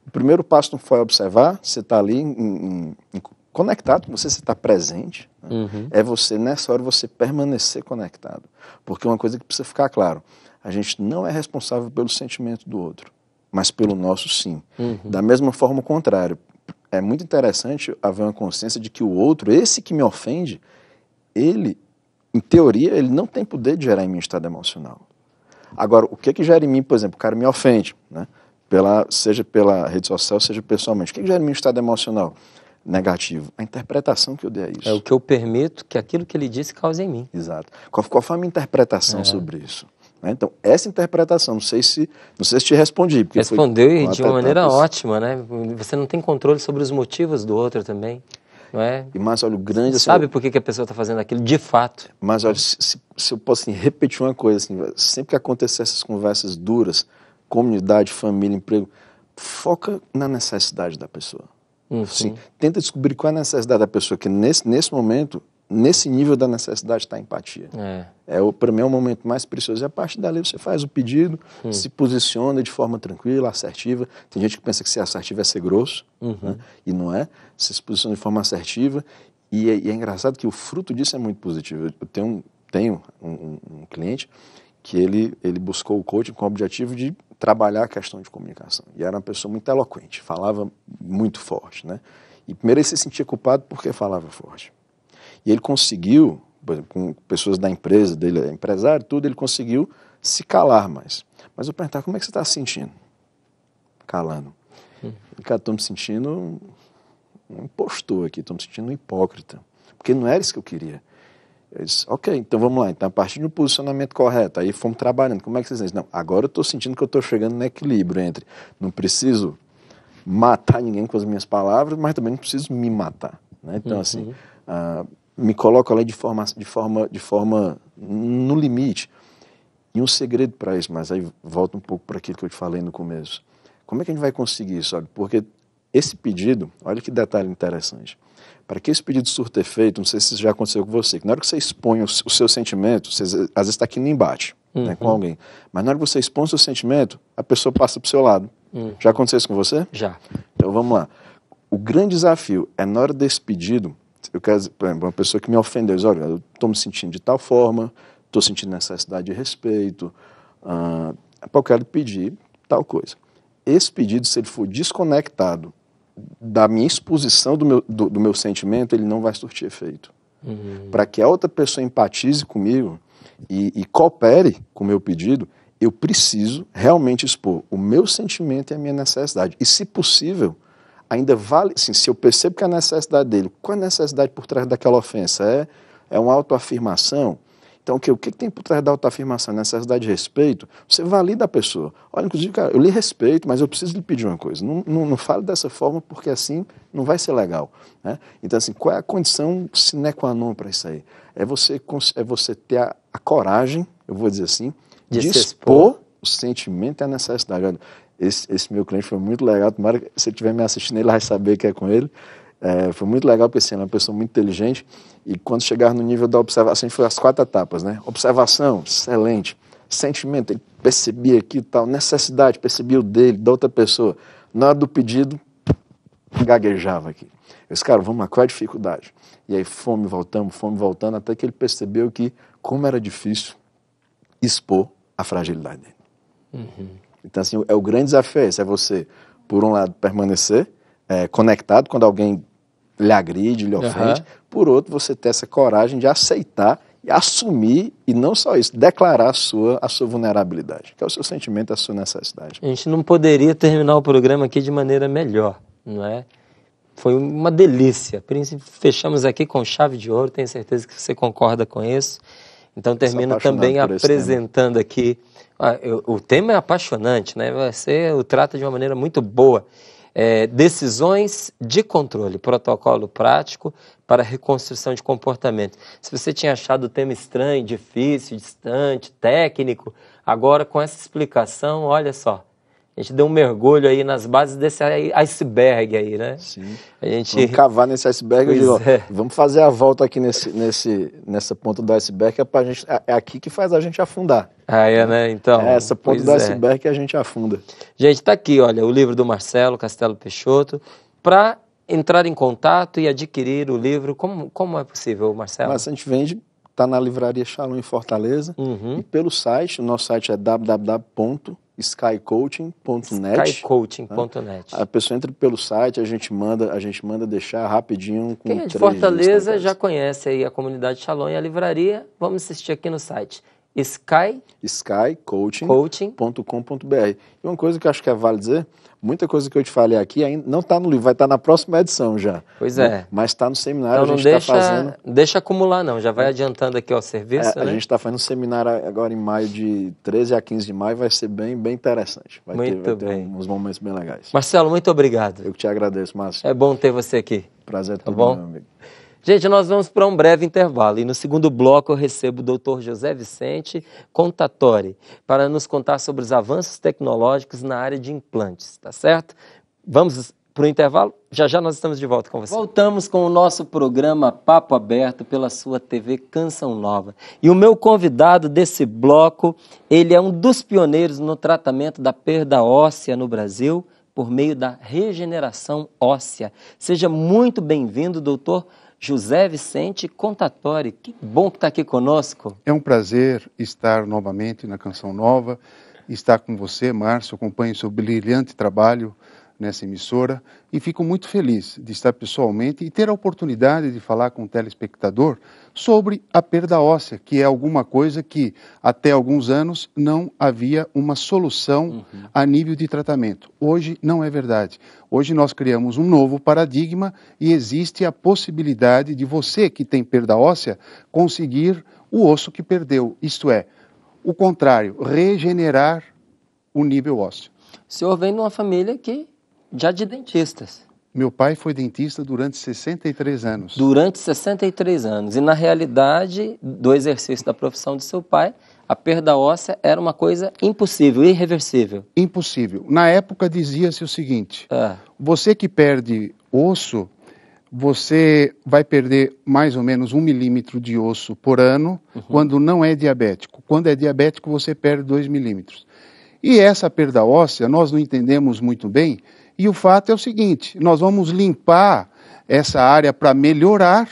O primeiro passo não foi observar, você está ali em, em, em, conectado com você, você está presente. Né? Uhum. É você, nessa hora, você permanecer conectado. Porque uma coisa que precisa ficar claro, a gente não é responsável pelo sentimento do outro, mas pelo nosso sim. Uhum. Da mesma forma, o contrário. É muito interessante haver uma consciência de que o outro, esse que me ofende, ele em teoria, ele não tem poder de gerar em mim estado emocional. Agora, o que, que gera em mim, por exemplo, o cara me ofende, né? pela, seja pela rede social, seja pessoalmente. O que, que gera em mim estado emocional negativo? A interpretação que eu dei a isso. É o que eu permito que aquilo que ele disse cause em mim. Exato. Qual, qual foi a minha interpretação é. sobre isso? Né? Então, essa interpretação, não sei se, não sei se te respondi. Respondeu foi, de uma maneira tantos... ótima, né? Você não tem controle sobre os motivos do outro também. Não é? E mas olha, o grande... Assim, Sabe por que, que a pessoa está fazendo aquilo de fato. Mas, olha, se, se, se eu posso assim, repetir uma coisa, assim, sempre que acontecer essas conversas duras, comunidade, família, emprego, foca na necessidade da pessoa. Uhum. Assim, tenta descobrir qual é a necessidade da pessoa, que nesse, nesse momento nesse nível da necessidade está a empatia. É. é para mim é o momento mais precioso. E a partir dali você faz o pedido, hum. se posiciona de forma tranquila, assertiva. Tem gente que pensa que ser assertivo é ser grosso, uhum. né? e não é. Você se posiciona de forma assertiva. E é, e é, engraçado que o fruto disso é muito positivo. Eu tenho, tenho um, um cliente que ele, ele buscou o coaching com o objetivo de trabalhar a questão de comunicação. E era uma pessoa muito eloquente, falava muito forte, né? E primeiro ele se sentia culpado porque falava forte. E ele conseguiu, com pessoas da empresa dele, é empresário, tudo, ele conseguiu se calar mais. Mas eu perguntava, como é que você está se sentindo? Calando. Hum. Cara, estou me sentindo um impostor aqui, estou me sentindo um hipócrita. Porque não era isso que eu queria. Eu disse, ok, então vamos lá. Então, a partir do posicionamento correto, aí fomos trabalhando. Como é que vocês dizem? Não, agora eu estou sentindo que eu estou chegando no equilíbrio entre não preciso matar ninguém com as minhas palavras, mas também não preciso me matar. Né? Então, uhum. assim, uh, me coloca lá de forma, de forma, de forma no limite. E um segredo para isso, mas aí volta um pouco para aquilo que eu te falei no começo. Como é que a gente vai conseguir isso? Sabe? Porque esse pedido, olha que detalhe interessante. Para que esse pedido surta efeito, não sei se isso já aconteceu com você, que na hora que você expõe o, o seu sentimento, você, às vezes está aqui no embate uhum. né, com uhum. alguém, mas na hora que você expõe o seu sentimento, a pessoa passa para o seu lado. Uhum. Já aconteceu isso com você? Já. Então vamos lá. O grande desafio é na hora desse pedido, eu quero, por exemplo, uma pessoa que me ofendeu, diz, olha, eu estou me sentindo de tal forma, estou sentindo necessidade de respeito, ah, é eu quero pedir tal coisa. Esse pedido, se ele for desconectado da minha exposição do meu, do, do meu sentimento, ele não vai surtir efeito. Uhum. Para que a outra pessoa empatize comigo e, e coopere com o meu pedido, eu preciso realmente expor o meu sentimento e a minha necessidade. E, se possível, ainda vale, assim, se eu percebo que a necessidade dele, qual é a necessidade por trás daquela ofensa? É, é uma autoafirmação? Então, o que, o que tem por trás da autoafirmação? Necessidade de respeito? Você valida a pessoa. Olha, inclusive, cara, eu lhe respeito, mas eu preciso lhe pedir uma coisa. Não, não, não fale dessa forma, porque assim não vai ser legal. Né? Então, assim, qual é a condição sine qua non para isso aí? É você, é você ter a, a coragem, eu vou dizer assim, de, de expor o sentimento e a necessidade. Olha, esse, esse meu cliente foi muito legal. Tomara que você estiver me assistindo, ele vai saber que é com ele. É, foi muito legal, porque assim, ele é uma pessoa muito inteligente. E quando chegar no nível da observação, assim, foi as quatro etapas, né? Observação, excelente. Sentimento, ele percebia aqui e tal. Necessidade, percebia o dele, da outra pessoa. Na hora do pedido, gaguejava aqui. Eu disse, cara, vamos lá, qual é a dificuldade? E aí fome voltando, fome voltando, até que ele percebeu que como era difícil expor a fragilidade dele. Uhum. Então, assim, é o grande desafio é esse, é você, por um lado, permanecer é, conectado quando alguém lhe agride, lhe ofende, uhum. por outro, você ter essa coragem de aceitar e assumir, e não só isso, declarar a sua, a sua vulnerabilidade, que é o seu sentimento, a sua necessidade. A gente não poderia terminar o programa aqui de maneira melhor, não é? Foi uma delícia. Fechamos aqui com chave de ouro, tenho certeza que você concorda com isso. Então termino também apresentando aqui. Ah, eu, o tema é apaixonante, né? Você o trata de uma maneira muito boa. É, decisões de controle, protocolo prático para reconstrução de comportamento. Se você tinha achado o tema estranho, difícil, distante, técnico, agora com essa explicação, olha só, a gente deu um mergulho aí nas bases desse iceberg aí, né? Sim. A gente... Vamos cavar nesse iceberg. Digo, ó, é. Vamos fazer a volta aqui nesse, nesse, nessa ponta do iceberg, que é, pra gente, é, é aqui que faz a gente afundar. Ah, é, né? Então. É essa ponta do é. iceberg é. que a gente afunda. Gente, tá aqui, olha, o livro do Marcelo Castelo Peixoto. Para entrar em contato e adquirir o livro, como, como é possível, Marcelo? Mas a gente vende está na livraria Shalom em Fortaleza uhum. e pelo site, o nosso site é www skycoaching.net. Skycoaching.net. Né? A pessoa entra pelo site, a gente manda, a gente manda deixar rapidinho com Quem é de Fortaleza né, já conhece aí a comunidade Shalom e a livraria. Vamos assistir aqui no site. Sky skycoaching.com.br. E uma coisa que eu acho que é vale dizer Muita coisa que eu te falei aqui ainda não está no livro, vai estar tá na próxima edição já. Pois né? é. Mas está no seminário, então, a gente está fazendo. Deixa acumular, não, já vai é. adiantando aqui o serviço. É, né? A gente está fazendo um seminário agora em maio, de 13 a 15 de maio, vai ser bem, bem interessante. Vai muito ter, vai bem. Ter uns momentos bem legais. Marcelo, muito obrigado. Eu que te agradeço, Márcio. É bom ter você aqui. Prazer, tudo tá bom? meu amigo. Gente, nós vamos para um breve intervalo e no segundo bloco eu recebo o doutor José Vicente Contatori para nos contar sobre os avanços tecnológicos na área de implantes, tá certo? Vamos para o intervalo? Já já nós estamos de volta com você. Voltamos com o nosso programa Papo Aberto pela sua TV Canção Nova. E o meu convidado desse bloco, ele é um dos pioneiros no tratamento da perda óssea no Brasil por meio da regeneração óssea. Seja muito bem-vindo, doutor José Vicente Contatori. Que bom que está aqui conosco. É um prazer estar novamente na Canção Nova, estar com você, Márcio. Acompanho seu brilhante trabalho nessa emissora e fico muito feliz de estar pessoalmente e ter a oportunidade de falar com o telespectador sobre a perda óssea, que é alguma coisa que até alguns anos não havia uma solução uhum. a nível de tratamento. Hoje não é verdade. Hoje nós criamos um novo paradigma e existe a possibilidade de você que tem perda óssea conseguir o osso que perdeu, isto é, o contrário, regenerar o nível ósseo. O senhor vem de uma família que já de dentistas. Meu pai foi dentista durante 63 anos. Durante 63 anos. E, na realidade, do exercício da profissão de seu pai, a perda óssea era uma coisa impossível, irreversível. Impossível. Na época dizia-se o seguinte: é. você que perde osso, você vai perder mais ou menos um milímetro de osso por ano uhum. quando não é diabético. Quando é diabético, você perde dois milímetros. E essa perda óssea, nós não entendemos muito bem e o fato é o seguinte: nós vamos limpar essa área para melhorar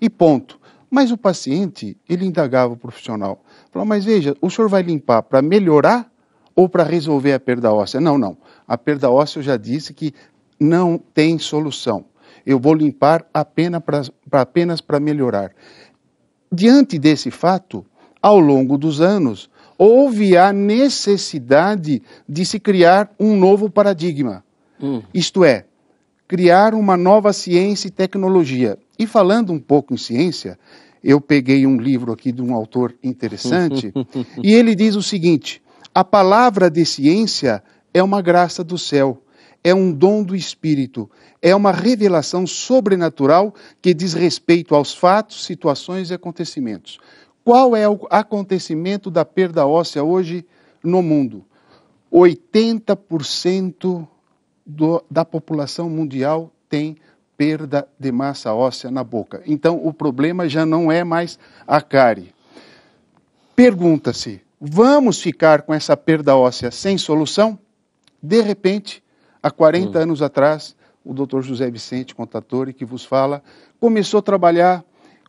e ponto. Mas o paciente, ele indagava o profissional. Falou, mas veja, o senhor vai limpar para melhorar ou para resolver a perda óssea? Não, não. A perda óssea eu já disse que não tem solução. Eu vou limpar apenas para apenas melhorar. Diante desse fato, ao longo dos anos, houve a necessidade de se criar um novo paradigma. Hum. Isto é, criar uma nova ciência e tecnologia. E falando um pouco em ciência, eu peguei um livro aqui de um autor interessante, e ele diz o seguinte: a palavra de ciência é uma graça do céu, é um dom do espírito, é uma revelação sobrenatural que diz respeito aos fatos, situações e acontecimentos. Qual é o acontecimento da perda óssea hoje no mundo? 80% do, da população mundial tem perda de massa óssea na boca. Então, o problema já não é mais a cárie. Pergunta-se: vamos ficar com essa perda óssea sem solução? De repente, há 40 hum. anos atrás, o Dr. José Vicente Contatore, que vos fala, começou a trabalhar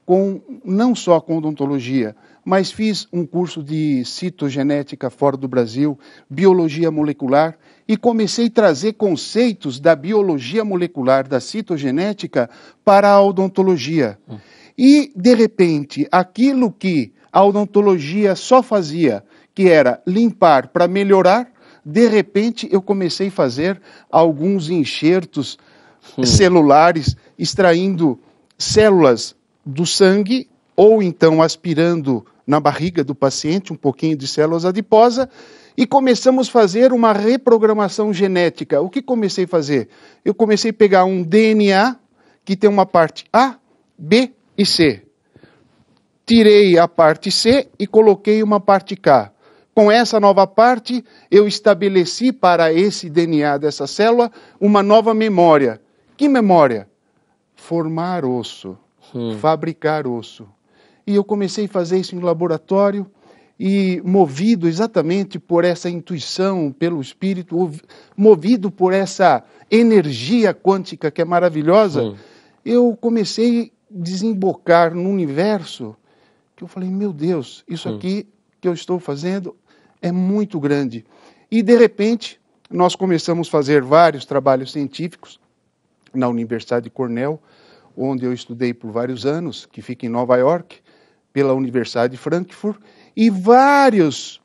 com não só com odontologia, mas fiz um curso de citogenética fora do Brasil, biologia molecular e comecei a trazer conceitos da biologia molecular, da citogenética, para a odontologia. E, de repente, aquilo que a odontologia só fazia, que era limpar para melhorar, de repente eu comecei a fazer alguns enxertos hum. celulares, extraindo células do sangue ou então aspirando na barriga do paciente um pouquinho de células adiposa e começamos a fazer uma reprogramação genética. O que comecei a fazer? Eu comecei a pegar um DNA que tem uma parte A, B e C. Tirei a parte C e coloquei uma parte K. Com essa nova parte, eu estabeleci para esse DNA dessa célula uma nova memória. Que memória? Formar osso, fabricar osso. E eu comecei a fazer isso em laboratório e movido exatamente por essa intuição, pelo espírito, movido por essa energia quântica que é maravilhosa, hum. eu comecei a desembocar no universo que eu falei: meu Deus, isso hum. aqui que eu estou fazendo é muito grande. E, de repente, nós começamos a fazer vários trabalhos científicos na Universidade de Cornell, onde eu estudei por vários anos, que fica em Nova York, pela Universidade de Frankfurt e vários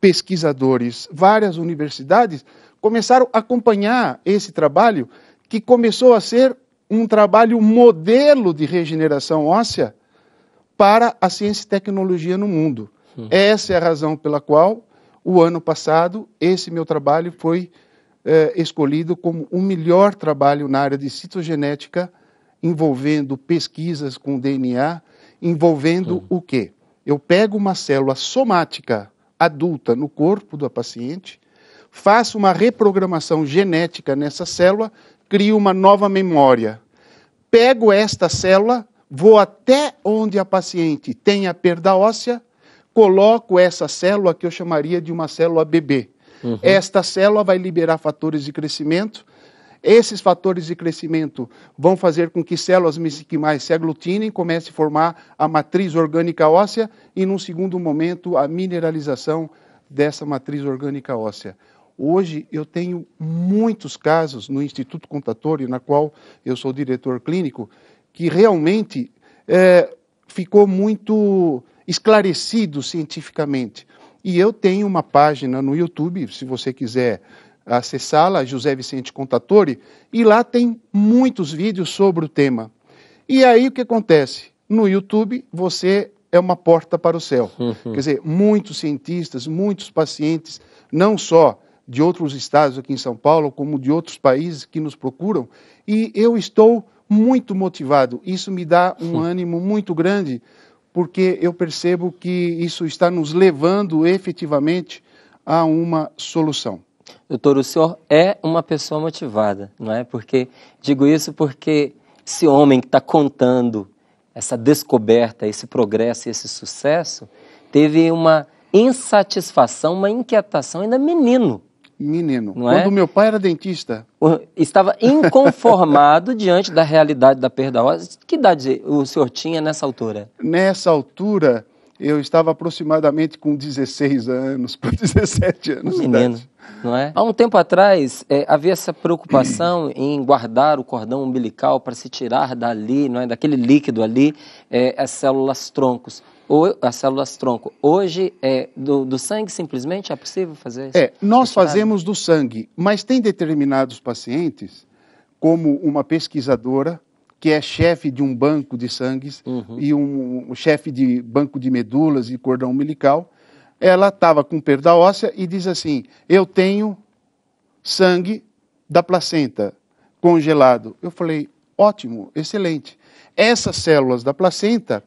pesquisadores, várias universidades começaram a acompanhar esse trabalho, que começou a ser um trabalho modelo de regeneração óssea para a ciência e tecnologia no mundo. Uhum. Essa é a razão pela qual, o ano passado, esse meu trabalho foi eh, escolhido como o melhor trabalho na área de citogenética, envolvendo pesquisas com DNA, envolvendo uhum. o quê? Eu pego uma célula somática adulta no corpo da paciente, faço uma reprogramação genética nessa célula, crio uma nova memória. Pego esta célula, vou até onde a paciente tem a perda óssea, coloco essa célula que eu chamaria de uma célula bebê. Uhum. Esta célula vai liberar fatores de crescimento esses fatores de crescimento vão fazer com que células mesenquimais se aglutinem, comece a formar a matriz orgânica óssea e, num segundo momento, a mineralização dessa matriz orgânica óssea. Hoje eu tenho muitos casos no Instituto Contatório, na qual eu sou diretor clínico, que realmente é, ficou muito esclarecido cientificamente. E eu tenho uma página no YouTube, se você quiser acessá-la, José Vicente Contatore, e lá tem muitos vídeos sobre o tema. E aí o que acontece? No YouTube você é uma porta para o céu. Uhum. Quer dizer, muitos cientistas, muitos pacientes, não só de outros estados aqui em São Paulo, como de outros países que nos procuram, e eu estou muito motivado. Isso me dá um uhum. ânimo muito grande, porque eu percebo que isso está nos levando efetivamente a uma solução. Doutor, o senhor é uma pessoa motivada, não é? Porque digo isso porque esse homem que está contando essa descoberta, esse progresso, esse sucesso, teve uma insatisfação, uma inquietação ainda menino. Menino. Não é? Quando é? meu pai era dentista. Estava inconformado diante da realidade da perda óssea. Que idade o senhor tinha nessa altura? Nessa altura, eu estava aproximadamente com 16 anos, para 17 anos. Um menino, não é? Há um tempo atrás, é, havia essa preocupação em guardar o cordão umbilical para se tirar dali, não é? daquele líquido ali, é, as células troncos. Ou, as células tronco. Hoje, é, do, do, sangue simplesmente é possível fazer isso? É, nós fazemos do sangue, mas tem determinados pacientes, como uma pesquisadora que é chefe de um banco de sangues uhum. e um, um chefe de banco de medulas e cordão umbilical, ela estava com perda óssea e diz assim: Eu tenho sangue da placenta congelado. Eu falei: Ótimo, excelente. Essas células da placenta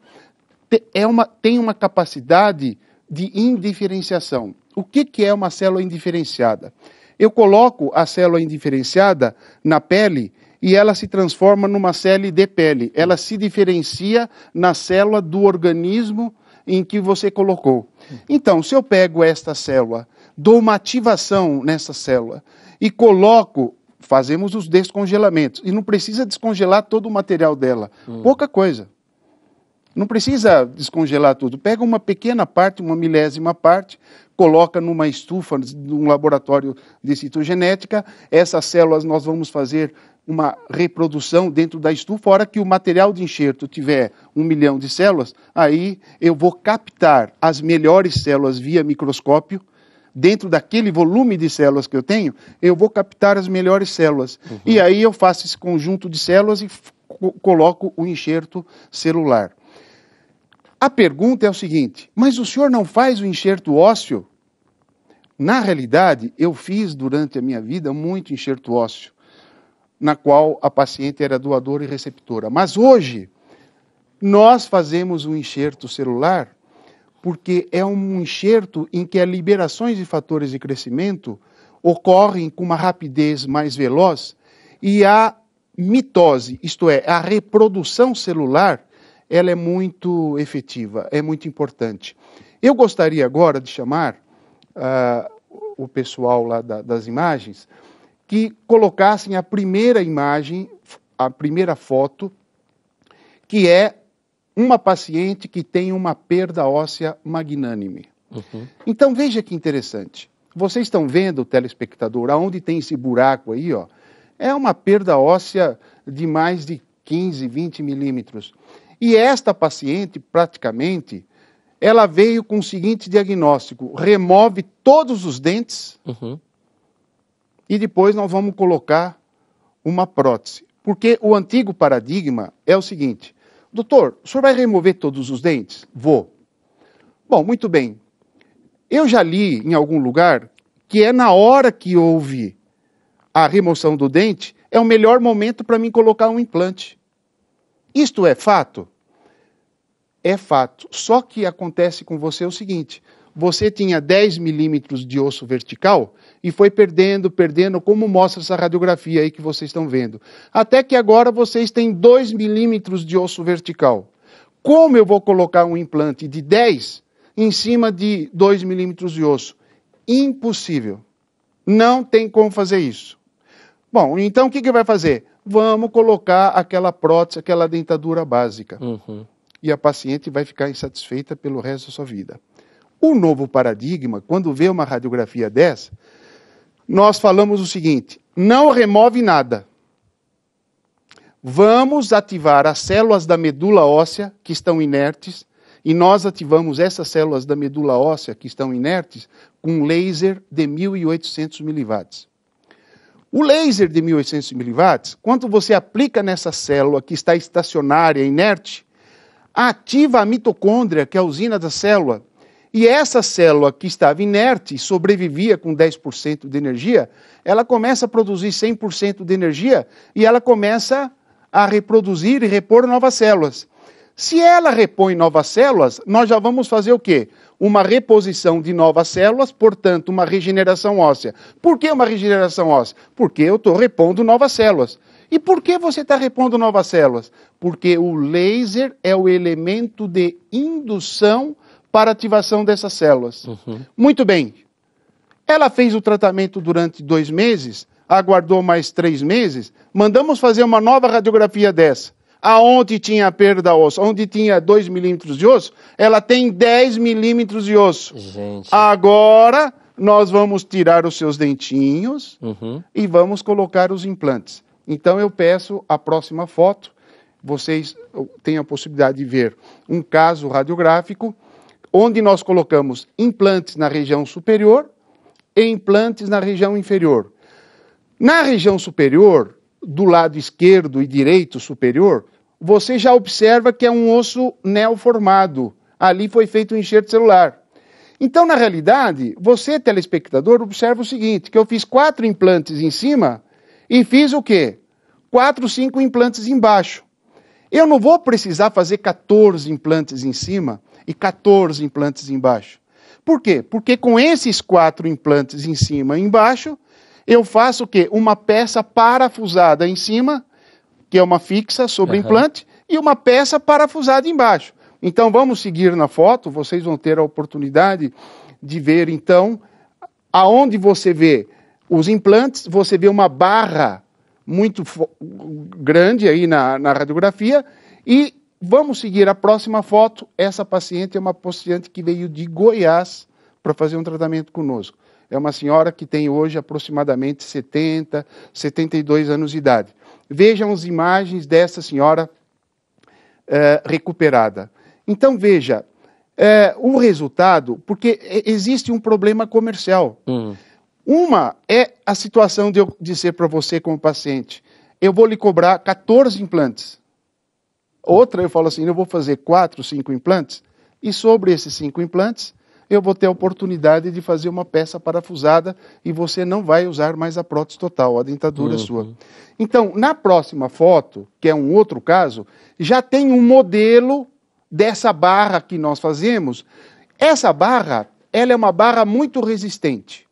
é uma, têm uma capacidade de indiferenciação. O que, que é uma célula indiferenciada? Eu coloco a célula indiferenciada na pele e ela se transforma numa célula de pele. Ela se diferencia na célula do organismo em que você colocou. Então, se eu pego esta célula, dou uma ativação nessa célula e coloco, fazemos os descongelamentos. E não precisa descongelar todo o material dela. Hum. Pouca coisa. Não precisa descongelar tudo. Pega uma pequena parte, uma milésima parte, coloca numa estufa, num laboratório de citogenética. Essas células nós vamos fazer uma reprodução dentro da estufa. A hora que o material de enxerto tiver um milhão de células, aí eu vou captar as melhores células via microscópio. Dentro daquele volume de células que eu tenho, eu vou captar as melhores células. Uhum. E aí eu faço esse conjunto de células e coloco o enxerto celular. A pergunta é o seguinte: mas o senhor não faz o enxerto ósseo? Na realidade, eu fiz durante a minha vida muito enxerto ósseo, na qual a paciente era doadora e receptora. Mas hoje, nós fazemos um enxerto celular porque é um enxerto em que as liberações de fatores de crescimento ocorrem com uma rapidez mais veloz e a mitose, isto é, a reprodução celular, ela é muito efetiva, é muito importante. Eu gostaria agora de chamar uh, o pessoal lá da, das imagens que colocassem a primeira imagem, a primeira foto, que é uma paciente que tem uma perda óssea magnânime. Uhum. Então veja que interessante. Vocês estão vendo, telespectador, aonde tem esse buraco aí, ó, é uma perda óssea de mais de 15, 20 milímetros. E esta paciente, praticamente, ela veio com o seguinte diagnóstico: remove todos os dentes uhum. e depois nós vamos colocar uma prótese. Porque o antigo paradigma é o seguinte: doutor, o senhor vai remover todos os dentes? Vou. Bom, muito bem. Eu já li em algum lugar que é na hora que houve a remoção do dente, é o melhor momento para mim colocar um implante. Isto é fato? é fato. Só que acontece com você o seguinte: você tinha 10 milímetros de osso vertical e foi perdendo, perdendo, como mostra essa radiografia aí que vocês estão vendo. Até que agora vocês têm 2 milímetros de osso vertical. Como eu vou colocar um implante de 10 em cima de 2 milímetros de osso? Impossível. Não tem como fazer isso. Bom, então o que, que vai fazer? Vamos colocar aquela prótese, aquela dentadura básica. Uhum e a paciente vai ficar insatisfeita pelo resto da sua vida. O novo paradigma, quando vê uma radiografia dessa, nós falamos o seguinte: não remove nada. Vamos ativar as células da medula óssea que estão inertes, e nós ativamos essas células da medula óssea que estão inertes com laser de 1800 miliwatts. O laser de 1800 miliwatts, quando você aplica nessa célula que está estacionária, inerte, ativa a mitocôndria, que é a usina da célula. E essa célula que estava inerte, sobrevivia com 10% de energia, ela começa a produzir 100% de energia e ela começa a reproduzir e repor novas células. Se ela repõe novas células, nós já vamos fazer o quê? Uma reposição de novas células, portanto, uma regeneração óssea. Por que uma regeneração óssea? Porque eu estou repondo novas células. E por que você está repondo novas células? Porque o laser é o elemento de indução para ativação dessas células. Uhum. Muito bem. Ela fez o tratamento durante dois meses, aguardou mais três meses, mandamos fazer uma nova radiografia dessa. Aonde tinha perda osso, onde tinha 2 milímetros de osso, ela tem 10 milímetros de osso. Gente. Agora nós vamos tirar os seus dentinhos uhum. e vamos colocar os implantes. Então eu peço a próxima foto. Vocês têm a possibilidade de ver um caso radiográfico onde nós colocamos implantes na região superior e implantes na região inferior. Na região superior, do lado esquerdo e direito superior, você já observa que é um osso neoformado. Ali foi feito um enxerto celular. Então, na realidade, você, telespectador, observa o seguinte: que eu fiz quatro implantes em cima e fiz o quê? Quatro, cinco implantes embaixo. Eu não vou precisar fazer 14 implantes em cima e 14 implantes embaixo. Por quê? Porque com esses quatro implantes em cima e embaixo, eu faço o quê? Uma peça parafusada em cima, que é uma fixa sobre uhum. implante, e uma peça parafusada embaixo. Então vamos seguir na foto, vocês vão ter a oportunidade de ver então aonde você vê os implantes, você vê uma barra muito grande aí na, na radiografia e vamos seguir a próxima foto. Essa paciente é uma paciente que veio de Goiás para fazer um tratamento conosco. É uma senhora que tem hoje aproximadamente 70, 72 anos de idade. Vejam as imagens dessa senhora é, recuperada. Então, veja, é, o resultado, porque existe um problema comercial. Uhum. Uma é a situação de eu dizer para você, como paciente, eu vou lhe cobrar 14 implantes. Outra, eu falo assim, eu vou fazer 4, 5 implantes, e sobre esses 5 implantes, eu vou ter a oportunidade de fazer uma peça parafusada e você não vai usar mais a prótese total, a dentadura uhum. sua. Então, na próxima foto, que é um outro caso, já tem um modelo dessa barra que nós fazemos. Essa barra, ela é uma barra muito resistente.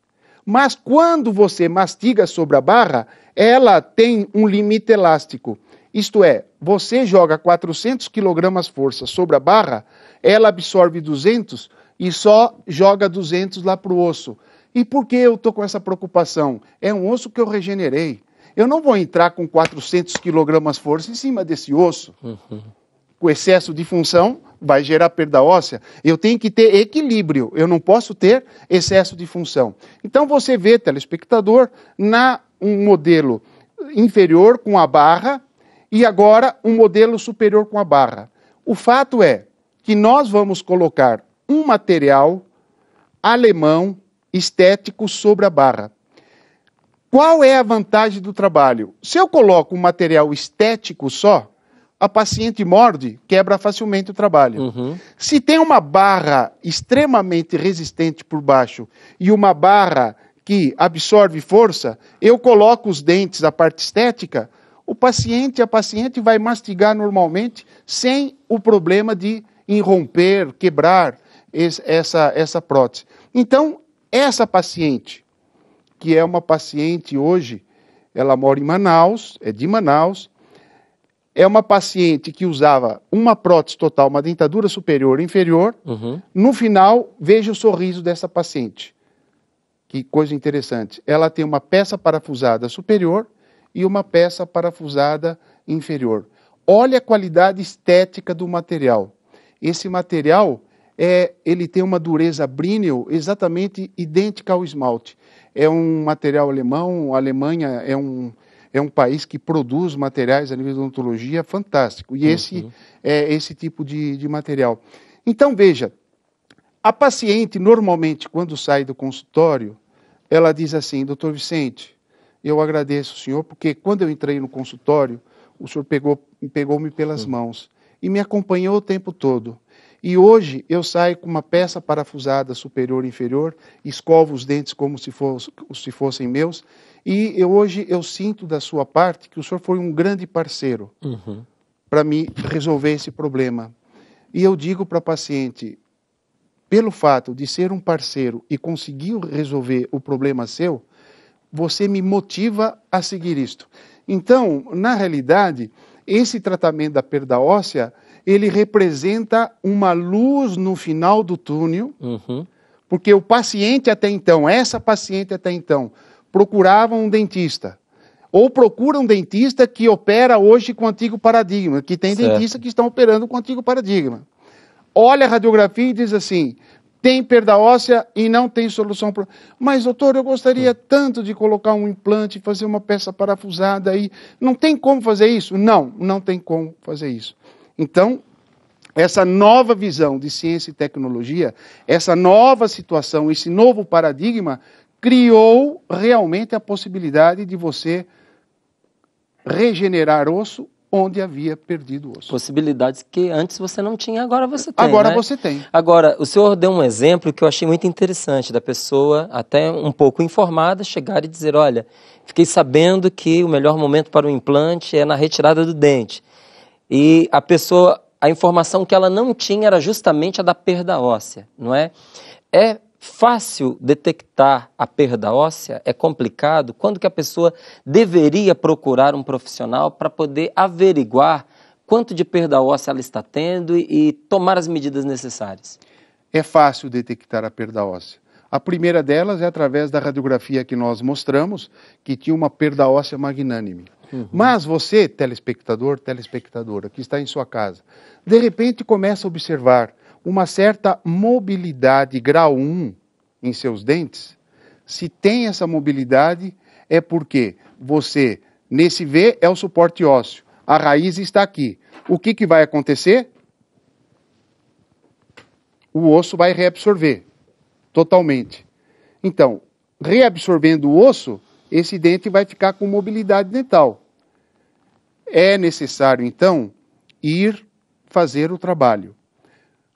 Mas quando você mastiga sobre a barra, ela tem um limite elástico. Isto é, você joga 400 kg força sobre a barra, ela absorve 200 e só joga 200 lá para o osso. E por que eu estou com essa preocupação? É um osso que eu regenerei. Eu não vou entrar com 400 kg força em cima desse osso. Uhum. Com excesso de função, vai gerar perda óssea, eu tenho que ter equilíbrio, eu não posso ter excesso de função. Então você vê, telespectador, na um modelo inferior com a barra e agora um modelo superior com a barra. O fato é que nós vamos colocar um material alemão estético sobre a barra. Qual é a vantagem do trabalho? Se eu coloco um material estético só, a paciente morde, quebra facilmente o trabalho. Uhum. Se tem uma barra extremamente resistente por baixo e uma barra que absorve força, eu coloco os dentes, da parte estética, o paciente, a paciente vai mastigar normalmente sem o problema de romper, quebrar esse, essa, essa prótese. Então, essa paciente, que é uma paciente hoje, ela mora em Manaus, é de Manaus, é uma paciente que usava uma prótese total, uma dentadura superior e inferior. Uhum. No final, veja o sorriso dessa paciente. Que coisa interessante. Ela tem uma peça parafusada superior e uma peça parafusada inferior. Olha a qualidade estética do material. Esse material é, ele tem uma dureza brinel exatamente idêntica ao esmalte. É um material alemão, a Alemanha é um é um país que produz materiais a nível de odontologia fantástico. E uhum. esse é esse tipo de, de material. Então, veja, a paciente, normalmente, quando sai do consultório, ela diz assim: Doutor Vicente, eu agradeço o senhor, porque quando eu entrei no consultório, o senhor pegou, pegou-me pelas uhum. mãos e me acompanhou o tempo todo. E hoje eu saio com uma peça parafusada superior e inferior, escovo os dentes como se, fosse, se fossem meus, e eu, hoje eu sinto da sua parte que o senhor foi um grande parceiro uhum. para me resolver esse problema. E eu digo para o paciente, pelo fato de ser um parceiro e conseguir resolver o problema seu, você me motiva a seguir isto. Então, na realidade, esse tratamento da perda óssea ele representa uma luz no final do túnel, uhum. porque o paciente até então, essa paciente até então, procurava um dentista. Ou procura um dentista que opera hoje com o antigo paradigma, que tem dentista que estão operando com o antigo paradigma. Olha a radiografia e diz assim: tem perda óssea e não tem solução. Pro... Mas, doutor, eu gostaria tanto de colocar um implante, fazer uma peça parafusada aí. Não tem como fazer isso? Não, não tem como fazer isso. Então, essa nova visão de ciência e tecnologia, essa nova situação, esse novo paradigma, criou realmente a possibilidade de você regenerar osso onde havia perdido osso. Possibilidades que antes você não tinha, agora você tem. Agora né? você tem. Agora, o senhor deu um exemplo que eu achei muito interessante da pessoa, até um pouco informada, chegar e dizer: olha, fiquei sabendo que o melhor momento para o implante é na retirada do dente. E a pessoa, a informação que ela não tinha era justamente a da perda óssea, não é? É fácil detectar a perda óssea? É complicado? Quando que a pessoa deveria procurar um profissional para poder averiguar quanto de perda óssea ela está tendo e, e tomar as medidas necessárias? É fácil detectar a perda óssea. A primeira delas é através da radiografia que nós mostramos, que tinha uma perda óssea magnânime. Uhum. Mas você, telespectador, telespectadora, que está em sua casa, de repente começa a observar uma certa mobilidade grau 1 em seus dentes. Se tem essa mobilidade, é porque você, nesse V, é o suporte ósseo. A raiz está aqui. O que, que vai acontecer? O osso vai reabsorver totalmente. Então, reabsorvendo o osso, esse dente vai ficar com mobilidade dental. É necessário, então, ir fazer o trabalho.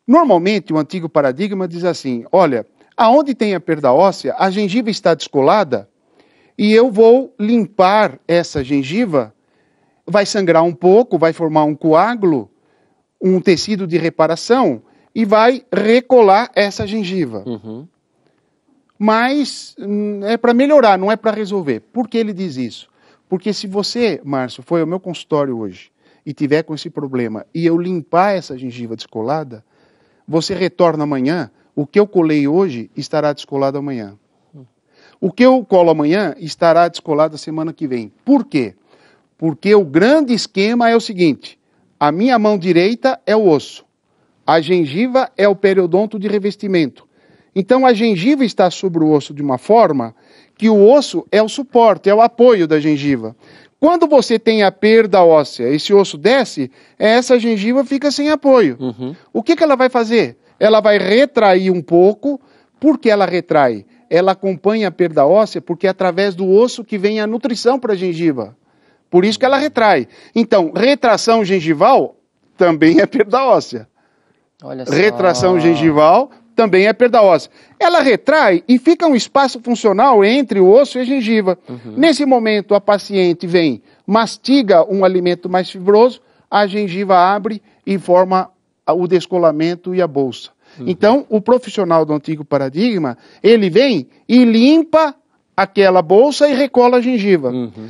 Normalmente, o antigo paradigma diz assim: olha, aonde tem a perda óssea, a gengiva está descolada e eu vou limpar essa gengiva. Vai sangrar um pouco, vai formar um coágulo, um tecido de reparação, e vai recolar essa gengiva. Uhum. Mas hum, é para melhorar, não é para resolver. Por que ele diz isso? Porque se você, Márcio, foi ao meu consultório hoje e tiver com esse problema e eu limpar essa gengiva descolada, você retorna amanhã, o que eu colei hoje estará descolado amanhã. O que eu colo amanhã estará descolado a semana que vem. Por quê? Porque o grande esquema é o seguinte: a minha mão direita é o osso, a gengiva é o periodonto de revestimento. Então a gengiva está sobre o osso de uma forma que o osso é o suporte, é o apoio da gengiva. Quando você tem a perda óssea, esse osso desce, essa gengiva fica sem apoio. Uhum. O que, que ela vai fazer? Ela vai retrair um pouco. Por que ela retrai? Ela acompanha a perda óssea porque é através do osso que vem a nutrição para a gengiva. Por isso que ela retrai. Então, retração gengival também é perda óssea. Retração gengival também é perda óssea. Ela retrai e fica um espaço funcional entre o osso e a gengiva. Uhum. Nesse momento, a paciente vem, mastiga um alimento mais fibroso, a gengiva abre e forma o descolamento e a bolsa. Uhum. Então, o profissional do antigo paradigma, ele vem e limpa aquela bolsa e recola a gengiva. Uhum.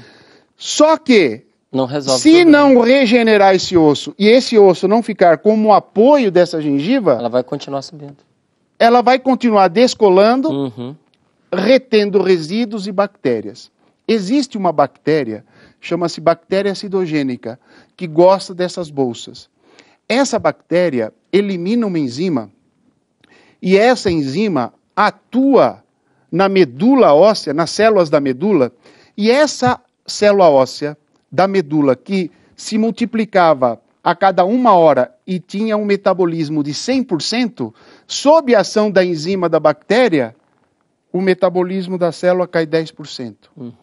Só que não resolve. Se não regenerar esse osso e esse osso não ficar como apoio dessa gengiva, ela vai continuar subindo. Ela vai continuar descolando, uhum. retendo resíduos e bactérias. Existe uma bactéria, chama-se bactéria acidogênica, que gosta dessas bolsas. Essa bactéria elimina uma enzima e essa enzima atua na medula óssea, nas células da medula, e essa célula óssea da medula que se multiplicava a cada uma hora e tinha um metabolismo de 100%, sob a ação da enzima da bactéria, o metabolismo da célula cai 10%. Uhum.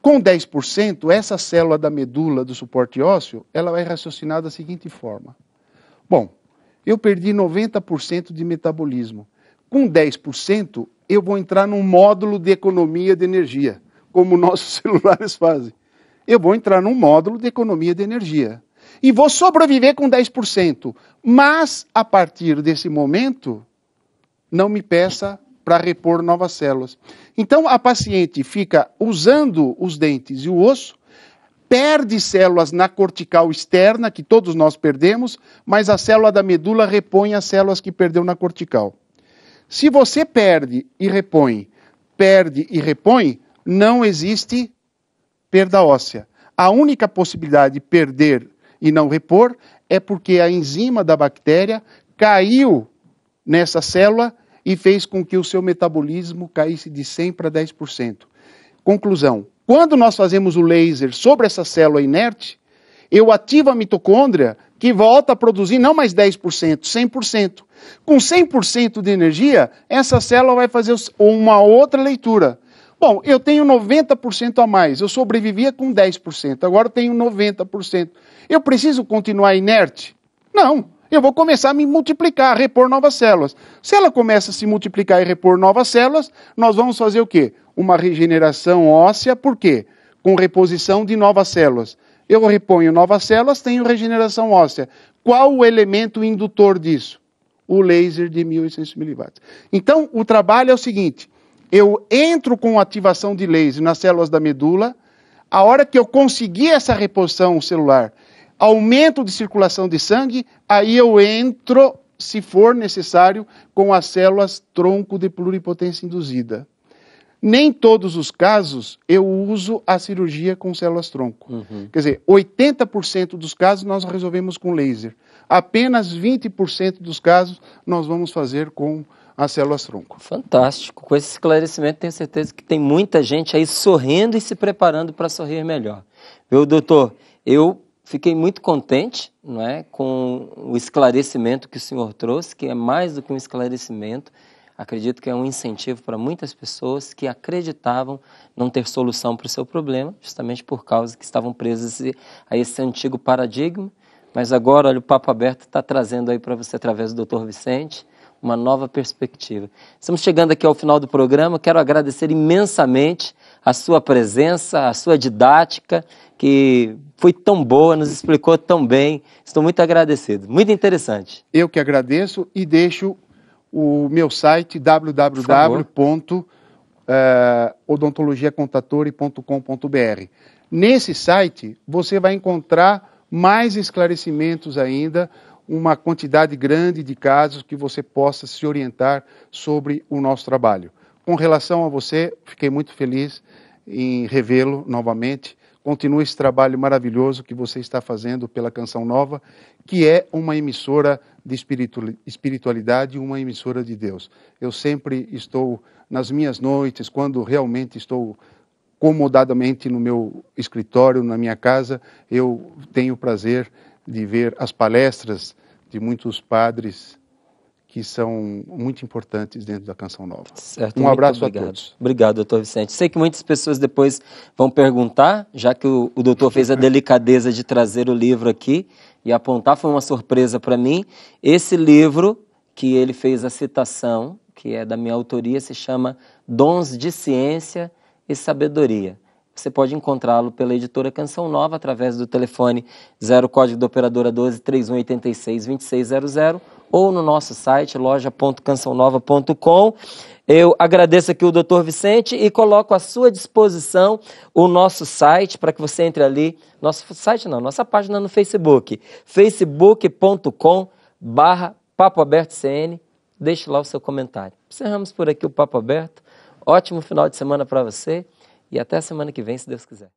Com 10%, essa célula da medula do suporte ósseo, ela vai é raciocinar da seguinte forma. Bom, eu perdi 90% de metabolismo. Com 10%, eu vou entrar num módulo de economia de energia, como nossos celulares fazem eu vou entrar num módulo de economia de energia. E vou sobreviver com 10%. Mas, a partir desse momento, não me peça para repor novas células. Então, a paciente fica usando os dentes e o osso, perde células na cortical externa, que todos nós perdemos, mas a célula da medula repõe as células que perdeu na cortical. Se você perde e repõe, perde e repõe, não existe perda óssea. A única possibilidade de perder e não repor é porque a enzima da bactéria caiu nessa célula e fez com que o seu metabolismo caísse de 100 para 10%. Conclusão: quando nós fazemos o laser sobre essa célula inerte, eu ativo a mitocôndria que volta a produzir não mais 10%, 100%. Com 100% de energia, essa célula vai fazer uma outra leitura. Bom, eu tenho 90% a mais, eu sobrevivia com 10%, agora eu tenho 90%. Eu preciso continuar inerte? Não. Eu vou começar a me multiplicar, a repor novas células. Se ela começa a se multiplicar e repor novas células, nós vamos fazer o quê? Uma regeneração óssea, por quê? Com reposição de novas células. Eu reponho novas células, tenho regeneração óssea. Qual o elemento indutor disso? O laser de 1800 miliwatts. Então, o trabalho é o seguinte: eu entro com ativação de laser nas células da medula, a hora que eu conseguir essa reposição celular, aumento de circulação de sangue, aí eu entro, se for necessário, com as células tronco de pluripotência induzida. Nem todos os casos eu uso a cirurgia com células tronco. Uhum. Quer dizer, 80% dos casos nós resolvemos com laser. Apenas 20% dos casos nós vamos fazer com as células tronco. Fantástico. Com esse esclarecimento, tenho certeza que tem muita gente aí sorrindo e se preparando para sorrir melhor. Viu, doutor? Eu fiquei muito contente não é, com o esclarecimento que o senhor trouxe, que é mais do que um esclarecimento. Acredito que é um incentivo para muitas pessoas que acreditavam não ter solução para o seu problema, justamente por causa que estavam presas a esse antigo paradigma. Mas agora, olha, o Papo Aberto está trazendo aí para você, através do Dr. Vicente, uma nova perspectiva. Estamos chegando aqui ao final do programa, quero agradecer imensamente a sua presença, a sua didática, que foi tão boa, nos explicou tão bem. Estou muito agradecido, muito interessante. Eu que agradeço e deixo o meu site www.odontologiacontatore.com.br. Eh, Nesse site você vai encontrar mais esclarecimentos ainda uma quantidade grande de casos que você possa se orientar sobre o nosso trabalho. Com relação a você, fiquei muito feliz em revê-lo novamente. Continue esse trabalho maravilhoso que você está fazendo pela Canção Nova, que é uma emissora de espiritualidade, uma emissora de Deus. Eu sempre estou nas minhas noites, quando realmente estou comodadamente no meu escritório, na minha casa, eu tenho o prazer de ver as palestras de muitos padres que são muito importantes dentro da Canção Nova. Certo, um abraço obrigado. a todos. Obrigado, doutor Vicente. Sei que muitas pessoas depois vão perguntar, já que o, o doutor fez a delicadeza de trazer o livro aqui e apontar, foi uma surpresa para mim. Esse livro que ele fez a citação, que é da minha autoria, se chama Dons de Ciência e Sabedoria. Você pode encontrá-lo pela editora Canção Nova através do telefone 0 código do operadora 12 3186 2600 ou no nosso site loja.cançãonova.com. Eu agradeço aqui o Dr. Vicente e coloco à sua disposição o nosso site para que você entre ali, nosso site não, nossa página no Facebook, facebook.com barra Papo Aberto CN, deixe lá o seu comentário. Encerramos por aqui o Papo Aberto, ótimo final de semana para você e até a semana que vem, se Deus quiser.